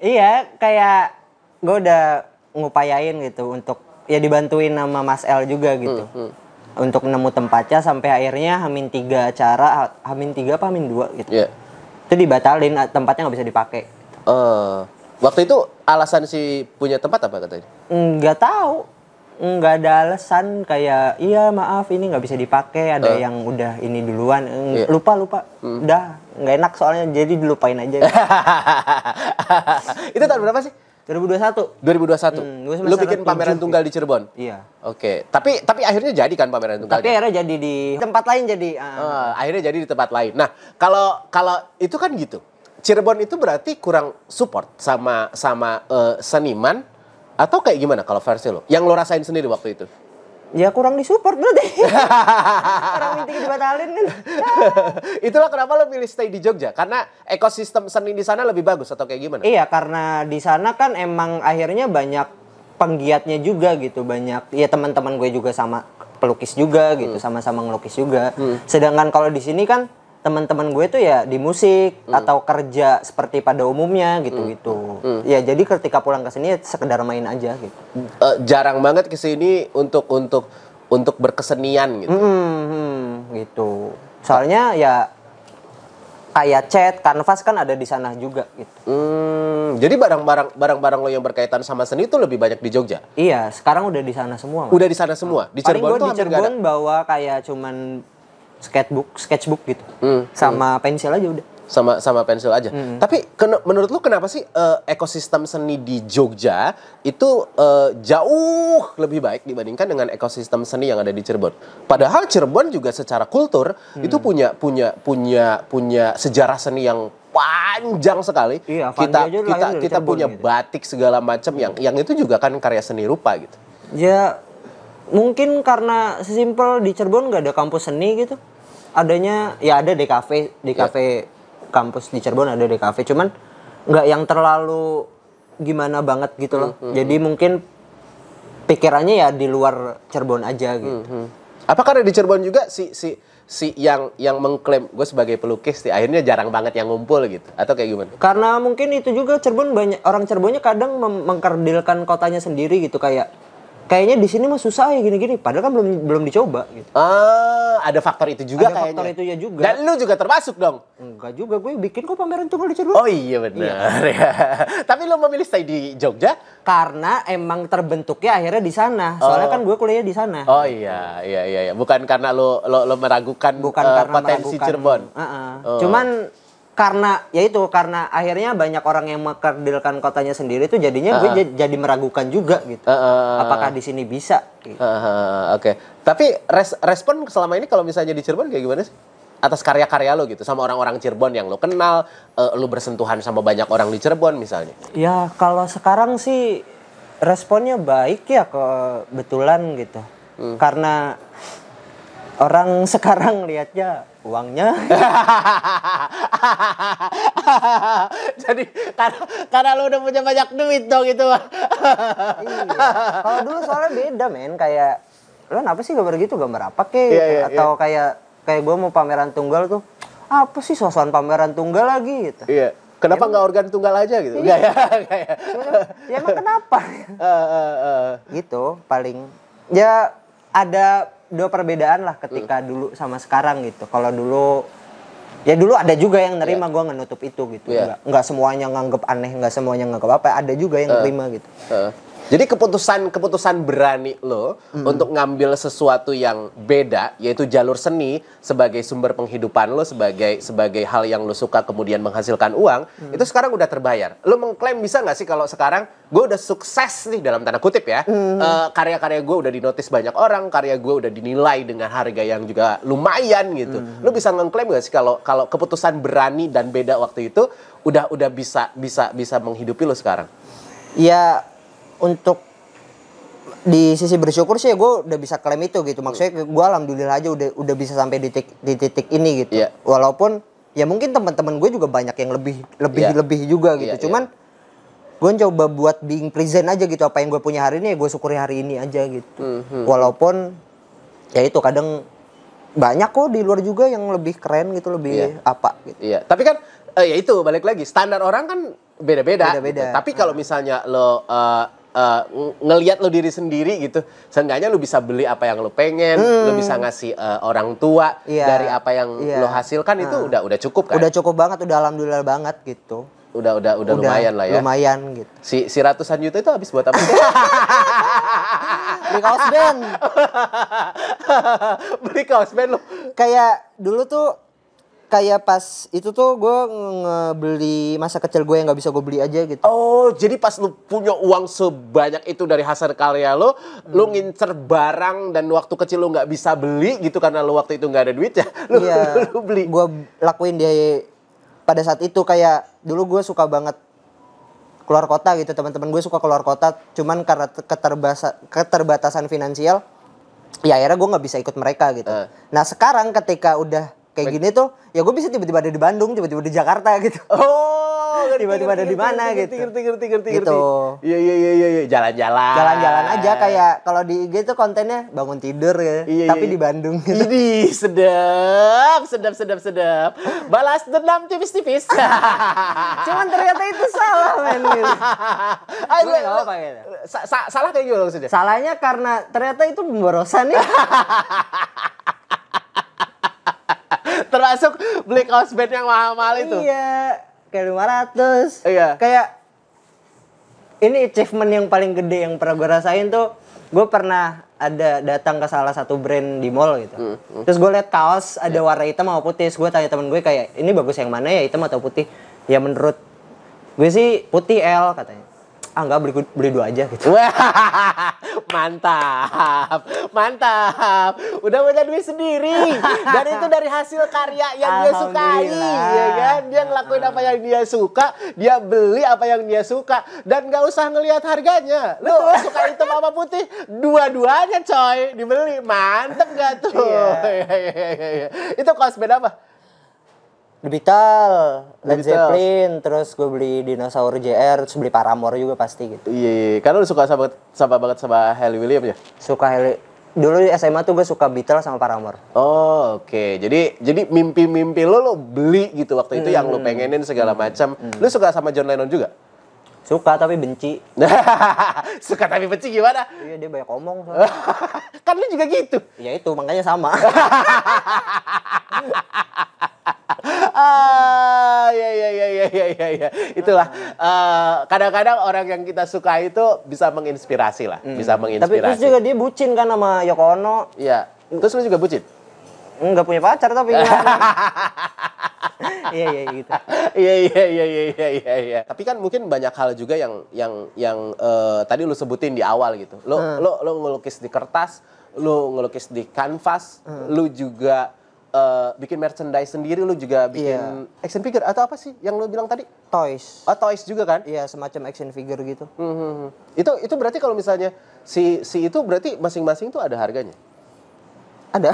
Speaker 1: iya, kayak gue
Speaker 2: udah ngupayain gitu untuk ya dibantuin sama Mas L juga gitu. Hmm, hmm untuk nemu tempatnya sampai akhirnya hamin tiga acara hamin tiga apa hamin dua gitu yeah. itu dibatalin eh, tempatnya nggak bisa dipakai
Speaker 1: uh, Waktu itu alasan si punya tempat apa katanya?
Speaker 2: Enggak tahu. enggak ada alasan kayak iya maaf ini nggak bisa dipakai ada uh. yang udah ini duluan yeah. lupa lupa hmm. udah nggak enak soalnya
Speaker 1: jadi dilupain aja. itu tahun berapa sih? 2021. 2021. Hmm, lu bikin pameran juga. tunggal di Cirebon. Iya. Oke. Okay. Tapi tapi akhirnya jadi kan pameran tunggal. Tapi akhirnya jadi di tempat lain jadi. Uh. Uh, akhirnya jadi di tempat lain. Nah, kalau kalau itu kan gitu. Cirebon itu berarti kurang support sama sama uh, seniman atau kayak gimana kalau versi lo? Yang lo rasain sendiri waktu itu?
Speaker 2: Ya kurang disupport berarti.
Speaker 1: Orang meeting dibatalin kan. Itulah kenapa lo pilih stay di Jogja karena ekosistem seni di sana lebih bagus atau kayak gimana?
Speaker 2: Iya, karena di sana kan emang akhirnya banyak penggiatnya juga gitu, banyak ya teman-teman gue juga sama pelukis juga gitu, hmm. sama-sama hmm. ngelukis juga. Hmm. Sedangkan kalau di sini kan teman-teman gue tuh ya di musik hmm. atau kerja seperti pada umumnya gitu-gitu. Hmm. hmm. hmm. Ya jadi ketika pulang ke sini ya sekedar
Speaker 1: main aja gitu. Uh, jarang banget ke sini untuk untuk untuk berkesenian gitu. Hmm, hmm, gitu. Soalnya ya kayak cat, kanvas kan ada di sana juga gitu.
Speaker 2: Hmm, jadi
Speaker 1: barang-barang barang-barang lo yang berkaitan sama seni itu lebih banyak di Jogja.
Speaker 2: Iya, sekarang udah di sana semua. Udah di
Speaker 1: sana semua. Di Cirebon di Cirebon bawa kayak cuman sketchbook sketchbook gitu hmm. sama hmm. pensil aja udah sama sama pensil aja. Hmm. Tapi ken menurut lu kenapa sih uh, ekosistem seni di Jogja itu uh, jauh lebih baik dibandingkan dengan ekosistem seni yang ada di Cirebon? Padahal Cirebon juga secara kultur hmm. itu punya punya punya punya sejarah seni yang panjang sekali. Iya, kita kita kita punya gitu. batik segala macam yang yang itu juga kan karya seni rupa gitu.
Speaker 2: Ya mungkin karena sesimpel di Cirebon nggak ada kampus seni gitu adanya ya ada di kafe di kafe yeah. kampus di Cirebon ada di kafe cuman nggak yang terlalu gimana banget gitu loh mm -hmm. jadi
Speaker 1: hmm. mungkin pikirannya ya di luar Cirebon aja hmm, gitu mm -hmm. apa karena di Cirebon juga si si si yang yang mengklaim gue sebagai pelukis sih akhirnya jarang banget yang ngumpul gitu atau kayak gimana? Karena mungkin itu juga Cirebon banyak orang Cirebonnya kadang mengkerdilkan
Speaker 2: kotanya sendiri gitu kayak kayaknya di sini mah susah ya gini-gini padahal kan belum belum dicoba gitu.
Speaker 1: Ah, ada faktor itu juga ada kayaknya. faktor itu ya juga. Dan lu juga termasuk dong. Enggak juga gue bikin kok pameran tunggal di Cirebon. Oh iya benar. Iya. Tapi lu memilih stay di Jogja
Speaker 2: karena emang terbentuknya akhirnya di sana. Soalnya oh. kan gue kuliah di sana. Oh iya,
Speaker 1: iya iya iya. Bukan karena lu lo, lo meragukan Bukan uh, karena potensi meragukan, Cirebon.
Speaker 2: Uh -uh. Oh. Cuman karena ya itu karena akhirnya banyak orang yang mengkerdilkan kotanya sendiri itu jadinya uh, gue jadi
Speaker 1: meragukan juga gitu. Uh, uh, Apakah di sini bisa? Gitu. Uh, uh, Oke. Okay. Tapi res respon selama ini kalau misalnya di Cirebon kayak gimana sih? Atas karya-karya lo gitu sama orang-orang Cirebon yang lo kenal, uh, lo bersentuhan sama banyak orang di Cirebon misalnya.
Speaker 2: Ya kalau sekarang sih responnya baik ya kebetulan gitu. Hmm. Karena orang sekarang lihatnya uangnya.
Speaker 1: Jadi karena, karena lu udah punya banyak duit dong gitu
Speaker 2: iya. Kalau dulu soalnya beda men kayak lu kenapa sih gambar gitu gambar apa ke yeah, yeah, atau yeah. kayak kayak gue mau pameran tunggal tuh apa sih sosokan pameran tunggal lagi gitu. Iya. Yeah. Kenapa nggak organ tunggal aja gitu? Iya. ya,
Speaker 1: ya. ya emang
Speaker 2: kenapa? Uh, uh, uh. Gitu paling. Ya ada dua perbedaan lah ketika hmm. dulu sama sekarang gitu. Kalau dulu ya dulu ada juga yang nerima yeah. gue
Speaker 1: ngenutup itu gitu. Yeah. Nggak,
Speaker 2: nggak semuanya nganggep aneh, nggak semuanya nganggep apa. Ada juga yang uh. nerima gitu.
Speaker 1: Uh. Jadi keputusan keputusan berani lo hmm. untuk ngambil sesuatu yang beda yaitu jalur seni sebagai sumber penghidupan lo sebagai sebagai hal yang lo suka kemudian menghasilkan uang hmm. itu sekarang udah terbayar. Lo mengklaim bisa nggak sih kalau sekarang gue udah sukses nih dalam tanda kutip ya hmm. uh, karya-karya gue udah dinotis banyak orang karya gue udah dinilai dengan harga yang juga lumayan gitu. Hmm. Lo bisa mengklaim nggak sih kalau kalau keputusan berani dan beda waktu itu udah udah bisa bisa bisa menghidupi lo sekarang?
Speaker 2: Ya untuk di sisi bersyukur sih ya gue udah bisa klaim itu gitu maksudnya gue alhamdulillah aja udah udah bisa sampai di titik di titik ini gitu yeah. walaupun ya mungkin teman-teman gue juga banyak yang lebih lebih yeah. lebih juga gitu yeah, iya. cuman yeah. gue coba buat being present aja gitu apa yang gue punya hari ini ya gue syukuri hari ini aja gitu mm-hmm. walaupun ya itu kadang banyak kok di luar juga yang lebih keren gitu lebih yeah. apa gitu iya yeah.
Speaker 1: tapi kan eh, ya itu balik lagi standar orang kan beda-beda. Beda-beda. Gitu. Tapi kalau ah. misalnya lo uh, uh, eh, ngelihat lo diri sendiri gitu seenggaknya lo bisa beli apa yang lo pengen hmm. lo bisa ngasih uh, orang tua yeah. dari apa yang yeah. lo hasilkan itu ah. udah udah cukup kan udah
Speaker 2: cukup banget udah
Speaker 1: alhamdulillah banget gitu udah udah udah, udah lumayan lah ya lumayan gitu si si ratusan juta itu habis buat apa beli kaos band beli kaos band lo
Speaker 2: kayak dulu tuh kayak pas itu tuh gue ngebeli masa kecil gue yang nggak bisa gue beli aja gitu.
Speaker 1: Oh, jadi pas lu punya uang sebanyak itu dari hasil karya lo, hmm. lu ngincer barang dan waktu kecil lu nggak bisa beli gitu karena lu waktu itu nggak ada duit ya, lu, iya,
Speaker 2: lu beli. Gue lakuin dia pada saat itu kayak dulu gue suka banget keluar kota gitu teman-teman gue suka keluar kota cuman karena keterbasa, keterbatasan finansial ya akhirnya gue nggak bisa ikut mereka gitu uh. nah sekarang ketika udah kayak gini tuh ya gue bisa tiba-tiba ada di Bandung tiba-tiba di Jakarta gitu oh
Speaker 1: tiba-tiba ada di mana gitu ngerti ngerti ngerti gitu iya, iya iya iya iya jalan-jalan jalan-jalan aja
Speaker 2: kayak kalau di IG tuh kontennya
Speaker 1: bangun tidur ya iya, tapi iya. di Bandung gitu Idi, sedap sedap sedap sedap balas dendam tipis-tipis cuman ternyata itu salah men gitu.
Speaker 2: gue apa gitu salah kayak gitu salahnya karena ternyata itu pemborosan ya termasuk beli kaos band yang mahal-mahal itu iya kayak 500 iya kayak ini achievement yang paling gede yang pernah gue rasain tuh gue pernah ada datang ke salah satu brand di mall gitu mm, -hmm. terus gue liat kaos ada iya. warna hitam atau putih gue tanya temen gue kayak ini bagus yang mana ya hitam atau putih ya menurut gue sih putih L katanya ah nggak beli beli dua aja
Speaker 1: gitu mantap mantap udah punya duit sendiri dan itu dari hasil karya yang dia sukai ya kan dia ngelakuin apa yang dia suka dia beli apa yang dia suka dan gak usah ngelihat harganya lu suka itu apa putih dua-duanya coy dibeli mantep gak tuh iya. iya, iya, iya itu kalau beda apa
Speaker 2: The Beatles, Led Zeppelin, terus gue beli dinosaur JR, terus beli Paramore juga pasti gitu. Iya,
Speaker 1: iya, iya. karena lu suka sama, sama banget sama Hayley Williams ya? Suka Hayley,
Speaker 2: dulu di SMA tuh gue suka Beatles sama
Speaker 1: Paramore. Oh, oke. Okay. Jadi jadi mimpi-mimpi lo lo beli gitu waktu itu hmm. yang lo pengenin segala macam. Hmm. hmm. Lo suka sama John Lennon juga? Suka tapi benci. suka tapi benci gimana?
Speaker 2: Iya, dia banyak omong.
Speaker 1: kan lu juga gitu. Ya itu, makanya sama. ah ya ya ya ya ya ya ya itulah eh, kadang-kadang uh, orang yang kita suka itu bisa menginspirasi lah hmm. bisa menginspirasi tapi terus juga
Speaker 2: dia bucin kan sama Yoko Ono
Speaker 1: ya terus lu juga bucin nggak punya pacar tapi ya. iya iya gitu iya, iya iya iya iya iya iya tapi kan mungkin banyak hal juga yang yang yang uh, tadi lu sebutin di awal gitu lo hmm. lo lo ngelukis di kertas lu ngelukis di kanvas hmm. lu juga Eh, bikin merchandise sendiri lu juga iya. bikin yeah. action figure atau apa sih yang lu bilang tadi toys oh, toys juga kan iya yeah, semacam action figure gitu mm -hmm. itu itu berarti kalau misalnya si si itu berarti masing-masing tuh ada harganya ada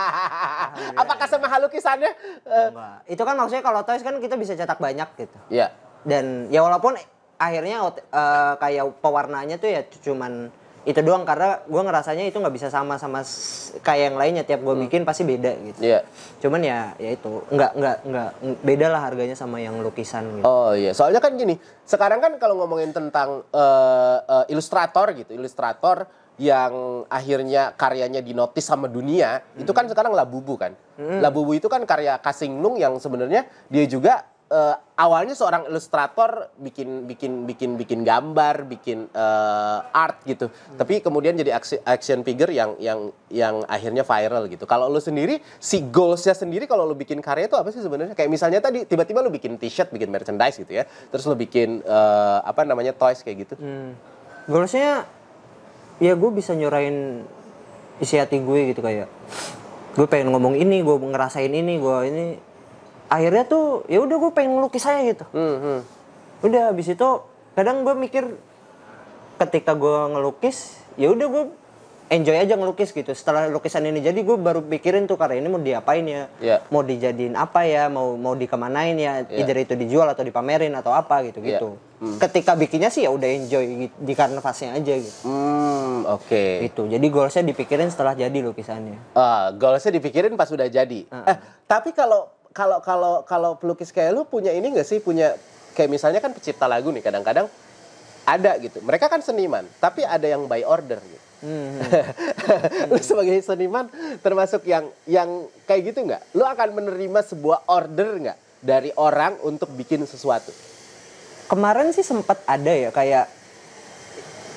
Speaker 1: apakah semahal lukisannya eh. Enggak. itu kan maksudnya kalau toys
Speaker 2: kan kita bisa cetak banyak gitu iya yeah. dan ya walaupun akhirnya uh, kayak pewarnanya tuh ya cuman itu doang karena gue ngerasanya itu nggak bisa sama sama kayak yang lainnya tiap gue hmm. bikin pasti beda gitu yeah. cuman ya ya itu nggak nggak nggak beda lah
Speaker 1: harganya sama yang lukisan gitu. oh iya soalnya kan gini sekarang kan kalau ngomongin tentang uh, uh, ilustrator gitu ilustrator yang akhirnya karyanya dinotis sama dunia mm -hmm. itu kan sekarang labubu kan mm -hmm. labubu itu kan karya Kasinglung yang sebenarnya dia juga uh, awalnya seorang ilustrator bikin bikin bikin bikin gambar, bikin uh, art gitu. Hmm. Tapi kemudian jadi action figure yang yang yang akhirnya viral gitu. Kalau lu sendiri si goalsnya sendiri kalau lu bikin karya itu apa sih sebenarnya? Kayak misalnya tadi tiba-tiba lu bikin t-shirt, bikin merchandise gitu ya. Terus lu bikin uh, apa namanya toys kayak gitu. Hmm.
Speaker 2: Goalsnya ya gue bisa nyurain isi hati gue gitu kayak gue pengen ngomong ini, gue ngerasain ini, gue ini akhirnya tuh ya udah gue pengen melukis saya gitu hmm, hmm. udah habis itu kadang gue mikir ketika gue ngelukis ya udah gue enjoy aja ngelukis gitu setelah lukisan ini jadi gue baru pikirin tuh karya ini mau diapain ya yeah. mau dijadiin apa ya mau mau dikemanain ya yeah. either itu dijual atau dipamerin atau apa gitu gitu yeah. mm. ketika bikinnya sih ya udah enjoy di kanvasnya aja gitu mm, oke okay. gitu jadi goalsnya dipikirin setelah jadi lukisannya
Speaker 1: ah uh, goalsnya dipikirin pas udah jadi uh -uh. eh tapi kalau kalau kalau kalau pelukis kayak lu punya ini gak sih punya kayak misalnya kan pencipta lagu nih kadang-kadang ada gitu. Mereka kan seniman, tapi ada yang by order gitu. Hmm. lu sebagai seniman termasuk yang yang kayak gitu nggak? Lu akan menerima sebuah order nggak dari orang untuk bikin sesuatu? Kemarin sih sempat ada ya kayak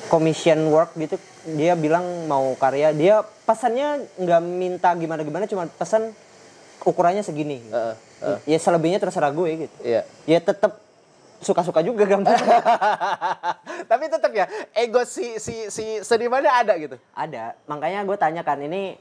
Speaker 2: commission work gitu. Dia bilang mau karya, dia pesannya nggak minta gimana-gimana, cuma pesan ukurannya segini. Uh, uh. Ya selebihnya terserah gue
Speaker 1: gitu. Iya. Yeah. Ya tetap suka-suka juga gambar. Tapi tetap ya ego si si si senimannya ada gitu. Ada. Makanya gue tanyakan ini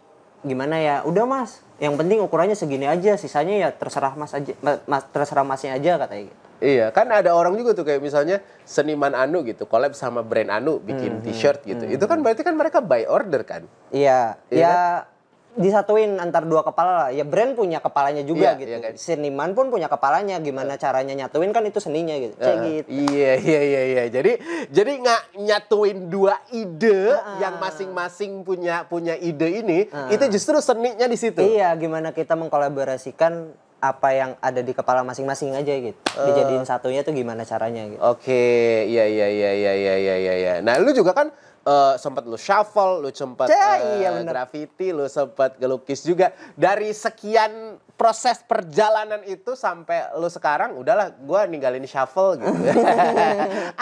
Speaker 2: gimana ya? Udah Mas, yang penting ukurannya segini aja, sisanya ya terserah Mas aja mas, terserah
Speaker 1: Masnya aja katanya gitu. Iya, kan ada orang juga tuh kayak misalnya seniman anu gitu, collab sama brand anu bikin mm -hmm. t-shirt hmm, gitu. Mm -hmm. Itu kan hmm. berarti kan mereka buy order kan? Iya. Iya. Ya, kan?
Speaker 2: disatuin antar dua kepala lah. Ya brand punya kepalanya juga yeah, gitu. Yeah, kan? Seniman pun punya kepalanya.
Speaker 1: Gimana yeah. caranya nyatuin kan itu seninya gitu. Kayak uh, gitu. Iya iya iya iya. Jadi jadi nggak nyatuin dua ide uh, yang masing-masing punya punya ide ini uh, itu justru
Speaker 2: seninya di situ. Iya, gimana kita mengkolaborasikan apa yang ada di kepala masing-masing aja gitu. Uh. Dijadiin satunya tuh gimana caranya gitu.
Speaker 1: Oke, okay. Iya, iya iya iya iya iya iya. Nah, lu juga kan uh, eh, sempat lu shuffle, lu sempat uh, eh, iya, graffiti, lu sempat gelukis juga. Dari sekian proses perjalanan itu sampai lu sekarang udahlah gue ninggalin shuffle gitu.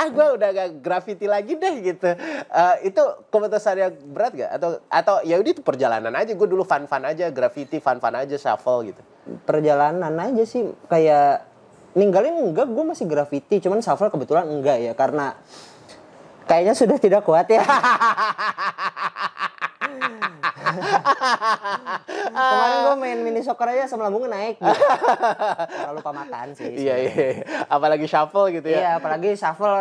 Speaker 1: ah gue udah gak graffiti lagi deh gitu. Uh, itu keputusan yang berat gak? Atau atau ya udah itu perjalanan aja gue dulu fan-fan aja graffiti, fan-fan aja shuffle gitu. Perjalanan aja sih kayak
Speaker 2: ninggalin enggak gue masih graffiti cuman shuffle kebetulan enggak ya karena kayaknya sudah tidak kuat ya. Kemarin gue main mini soccer aja sama lambungnya naik. Gitu. Terlalu pamatan sih. Iya iya, iya. Apalagi shuffle gitu ya. Iya, apalagi shuffle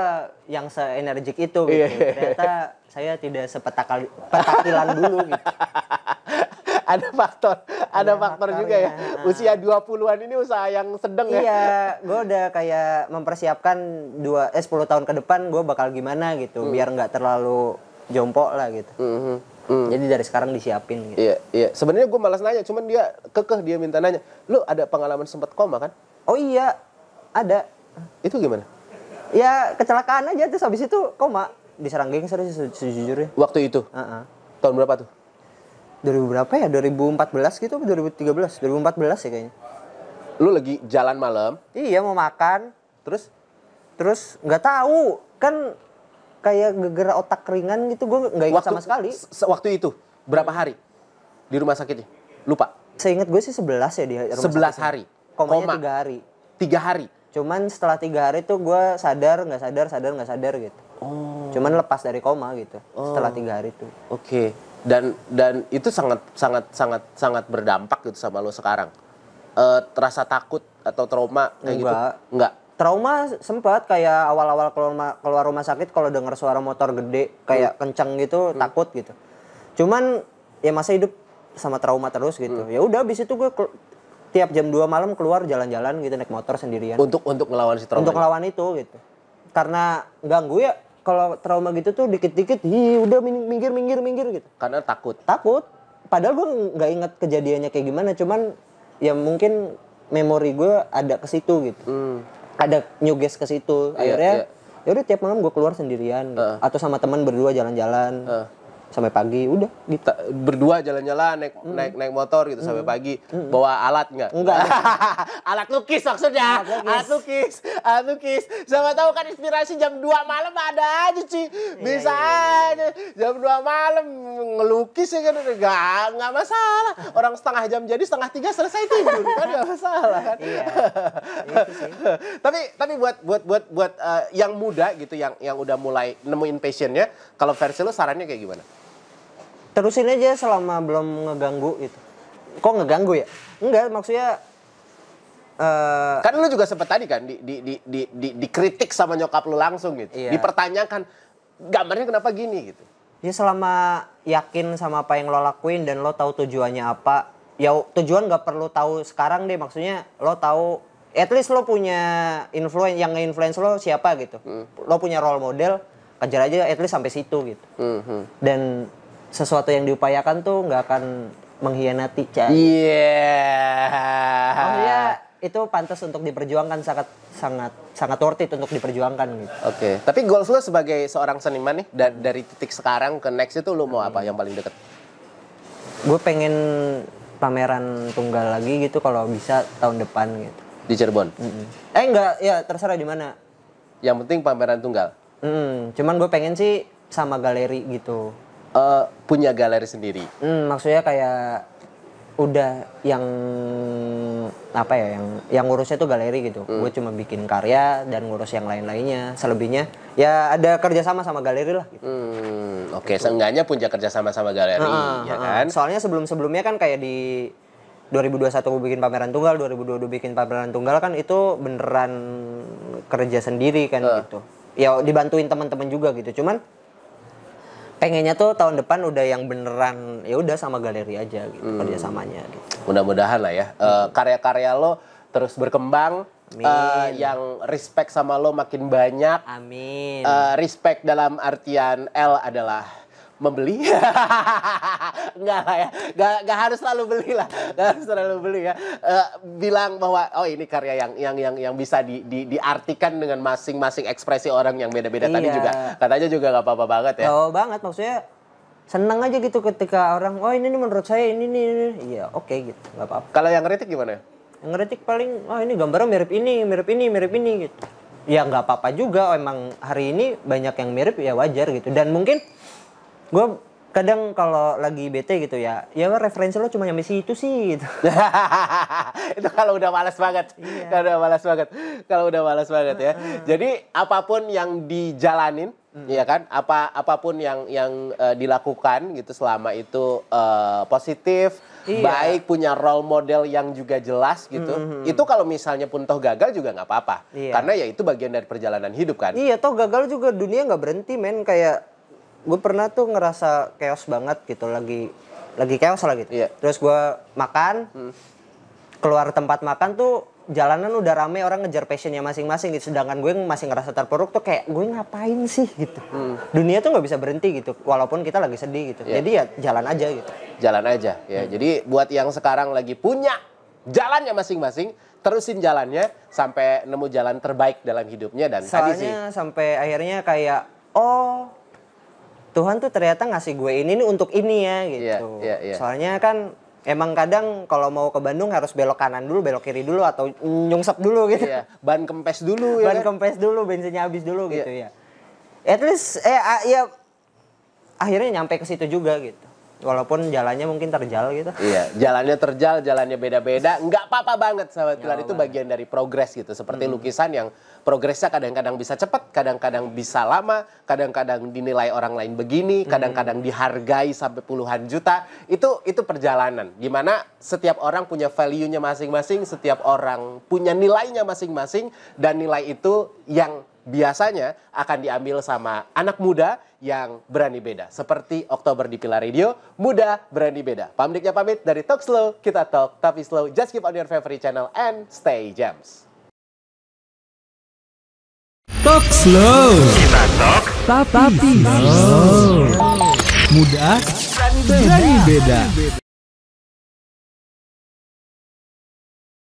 Speaker 2: yang seenergik itu gitu. Iya, iya. Ternyata saya tidak sepetakilan dulu gitu. ada
Speaker 1: faktor, ada, ada iya, faktor, faktor juga ya. ya. Usia 20-an ini usaha yang sedang iya, ya. Iya,
Speaker 2: gue udah kayak mempersiapkan dua eh 10 tahun ke depan gue bakal gimana gitu, hmm. biar
Speaker 1: nggak terlalu jompo lah gitu. Mm-hmm, mm -hmm. Jadi dari sekarang disiapin gitu. Iya, iya. Sebenarnya gue malas nanya, cuman dia kekeh dia minta nanya. Lu ada pengalaman sempat koma kan? Oh iya, ada. Itu gimana? Ya kecelakaan aja terus habis itu koma
Speaker 2: diserang geng serius sejujurnya. Waktu itu? Uh -uh. Tahun berapa tuh? 2000 berapa ya? 2014 gitu atau 2013? 2014 ya kayaknya. Lu lagi jalan malam? Iya, mau makan. Terus terus nggak tahu, kan kayak gegera otak ringan gitu gue nggak ingat waktu, sama sekali.
Speaker 1: Waktu itu berapa hari di rumah
Speaker 2: sakitnya? Lupa. Seingat gue sih 11 ya di rumah
Speaker 1: 11 hari. Komanya Koma. 3 hari.
Speaker 2: 3 hari. Cuman setelah tiga hari tuh gue sadar nggak sadar sadar nggak sadar gitu. Oh. Cuman lepas dari koma gitu. Oh. Setelah tiga hari
Speaker 1: tuh. Oke. Okay dan dan itu sangat sangat sangat sangat berdampak gitu sama lo sekarang e, terasa takut atau trauma kayak gitu? enggak. gitu enggak
Speaker 2: trauma sempat kayak awal-awal keluar keluar rumah sakit kalau dengar suara motor gede kayak hmm. kenceng gitu hmm. takut gitu cuman ya masa hidup sama trauma terus gitu hmm. ya udah abis itu gue tiap jam 2 malam keluar jalan-jalan gitu naik motor sendirian untuk untuk ngelawan si trauma untuk ngelawan itu gitu karena ganggu ya kalau trauma gitu tuh dikit-dikit, hi udah minggir minggir minggir gitu. Karena takut. Takut. Padahal gue nggak ingat kejadiannya kayak gimana, cuman ya mungkin memori gue ada ke situ gitu. Hmm. Ada nyuges ke situ. Iya, Akhirnya yeah, yeah. ya udah tiap malam gue keluar sendirian gitu. atau sama teman berdua jalan-jalan. Uh sampai pagi udah gitu. berdua jalan-jalan naik mm. naik
Speaker 1: naik motor gitu mm. sampai hmm. pagi mm. bawa alat nggak enggak alat lukis maksudnya alat lukis. alat lukis alat lukis sama tahu kan inspirasi jam 2 malam ada aja sih iya, iya, bisa yeah, yeah, yeah, aja jam 2 malam ngelukis ya kan enggak enggak masalah orang setengah jam jadi setengah tiga selesai tidur kan enggak masalah kan iya, tapi tapi buat buat buat buat uh, yang muda gitu yang yang udah mulai nemuin passionnya kalau versi lo sarannya kayak gimana
Speaker 2: terusin aja selama belum ngeganggu
Speaker 1: gitu kok ngeganggu ya enggak maksudnya Uh, kan lu juga sempet tadi kan di, di, di, di, di, dikritik sama nyokap lu langsung gitu. Iya. Dipertanyakan gambarnya kenapa gini gitu.
Speaker 2: Ya selama yakin sama apa yang lo lakuin dan lo tahu tujuannya apa. Ya tujuan gak perlu tahu sekarang deh maksudnya lo tahu at least lo punya influence yang nge-influence lo siapa gitu. Hmm. Lo punya role model kejar aja at least sampai situ gitu. hmm. hmm. Dan sesuatu yang diupayakan tuh nggak akan mengkhianati Cai. Iya. Yeah. Oh, ya itu pantas untuk diperjuangkan
Speaker 1: sangat sangat sangat worth it untuk diperjuangkan gitu. Oke. Okay. Tapi goals lu sebagai seorang seniman nih da dari titik sekarang ke next itu lu mau apa yang paling deket?
Speaker 2: Gue pengen pameran tunggal lagi gitu kalau bisa tahun depan gitu.
Speaker 1: Di Cirebon. Mm -hmm.
Speaker 2: Eh enggak, ya terserah di mana. Yang penting pameran tunggal. Hmm, cuman gue pengen sih sama galeri gitu
Speaker 1: uh, punya galeri sendiri.
Speaker 2: Hmm, maksudnya kayak udah yang apa ya yang yang ngurusnya tuh galeri gitu. Hmm. Gue cuma bikin karya dan ngurus yang lain-lainnya. Selebihnya ya ada kerjasama sama galeri lah.
Speaker 1: Gitu. Hmm, Oke, okay. seenggaknya punya kerjasama sama galeri, hmm, ya hmm, kan?
Speaker 2: Soalnya sebelum-sebelumnya kan kayak di 2021 gue bikin pameran tunggal, 2022 bikin pameran tunggal kan itu beneran kerja sendiri kan uh. gitu. Ya dibantuin teman-teman juga gitu. Cuman pengennya tuh tahun depan udah yang beneran ya udah sama galeri aja gitu hmm. kerjasamanya
Speaker 1: gitu. Mudah-mudahan lah ya uh, karya-karya lo terus berkembang. Amin. Uh, yang respect sama lo makin banyak. Amin. Uh, respect dalam artian L adalah membeli nggak lah ya nggak, nggak harus selalu beli lah nggak harus selalu beli ya uh, bilang bahwa oh ini karya yang yang yang yang bisa di, di, diartikan dengan masing-masing ekspresi orang yang beda-beda iya. tadi juga katanya juga nggak apa-apa banget ya oh banget maksudnya
Speaker 2: seneng aja gitu ketika orang oh ini nih menurut saya ini nih iya oke okay, gitu nggak apa-apa kalau yang kritik gimana yang kritik paling oh ini gambarnya mirip ini mirip ini mirip ini gitu ya nggak apa-apa juga oh, emang hari ini banyak yang mirip ya wajar gitu dan mungkin gue kadang kalau lagi bete gitu ya ya referensi lo cuma
Speaker 1: nyampe situ sih gitu. itu kalau udah malas banget iya. kalau udah malas banget kalau udah malas banget ya jadi apapun yang dijalanin hmm. ya kan apa apapun yang yang uh, dilakukan gitu selama itu uh, positif iya. baik punya role model yang juga jelas gitu hmm. itu kalau misalnya pun toh gagal juga nggak apa-apa iya. karena ya itu bagian dari perjalanan hidup kan iya toh gagal juga dunia nggak berhenti men kayak
Speaker 2: gue pernah tuh ngerasa chaos banget gitu lagi lagi chaos lah gitu yeah. terus gue makan hmm. keluar tempat makan tuh jalanan udah rame orang ngejar passionnya masing-masing gitu sedangkan gue masih ngerasa terpuruk tuh kayak gue ngapain sih gitu hmm. dunia
Speaker 1: tuh nggak bisa berhenti gitu walaupun kita lagi sedih gitu yeah. jadi ya jalan aja gitu jalan aja ya hmm. jadi buat yang sekarang lagi punya jalannya masing-masing terusin jalannya sampai nemu jalan terbaik dalam hidupnya dan soalnya tadi sih, sampai akhirnya kayak oh
Speaker 2: Tuhan tuh ternyata ngasih gue ini nih untuk ini ya iya, gitu. Yeah, yeah, yeah.
Speaker 1: Soalnya kan
Speaker 2: emang kadang kalau mau ke Bandung harus belok kanan dulu, belok kiri dulu atau nyungsep dulu gitu. Yeah, ban kempes dulu ya. Ban kan? kempes dulu, bensinnya habis dulu yeah. gitu ya. At least eh ya
Speaker 1: akhirnya nyampe ke situ juga gitu. Walaupun jalannya mungkin terjal gitu. Iya, jalannya terjal, jalannya beda-beda. Nggak apa-apa banget sahabat Pilar, itu bagian dari progres gitu. Seperti hmm. lukisan yang progresnya kadang-kadang bisa cepat, kadang-kadang bisa lama, kadang-kadang dinilai orang lain begini, hmm. kadang-kadang dihargai sampai puluhan juta. Itu itu perjalanan Gimana? setiap orang punya value-nya masing-masing, setiap orang punya nilainya masing-masing dan nilai itu yang biasanya akan diambil sama anak muda yang berani beda. Seperti Oktober di Pilar Radio, muda berani beda. Pamdiknya pamit dari Talk Slow, kita talk tapi slow. Just keep on your favorite channel and stay jams.
Speaker 2: Talk slow. Kita talk tapi slow. Mudah, berani beda.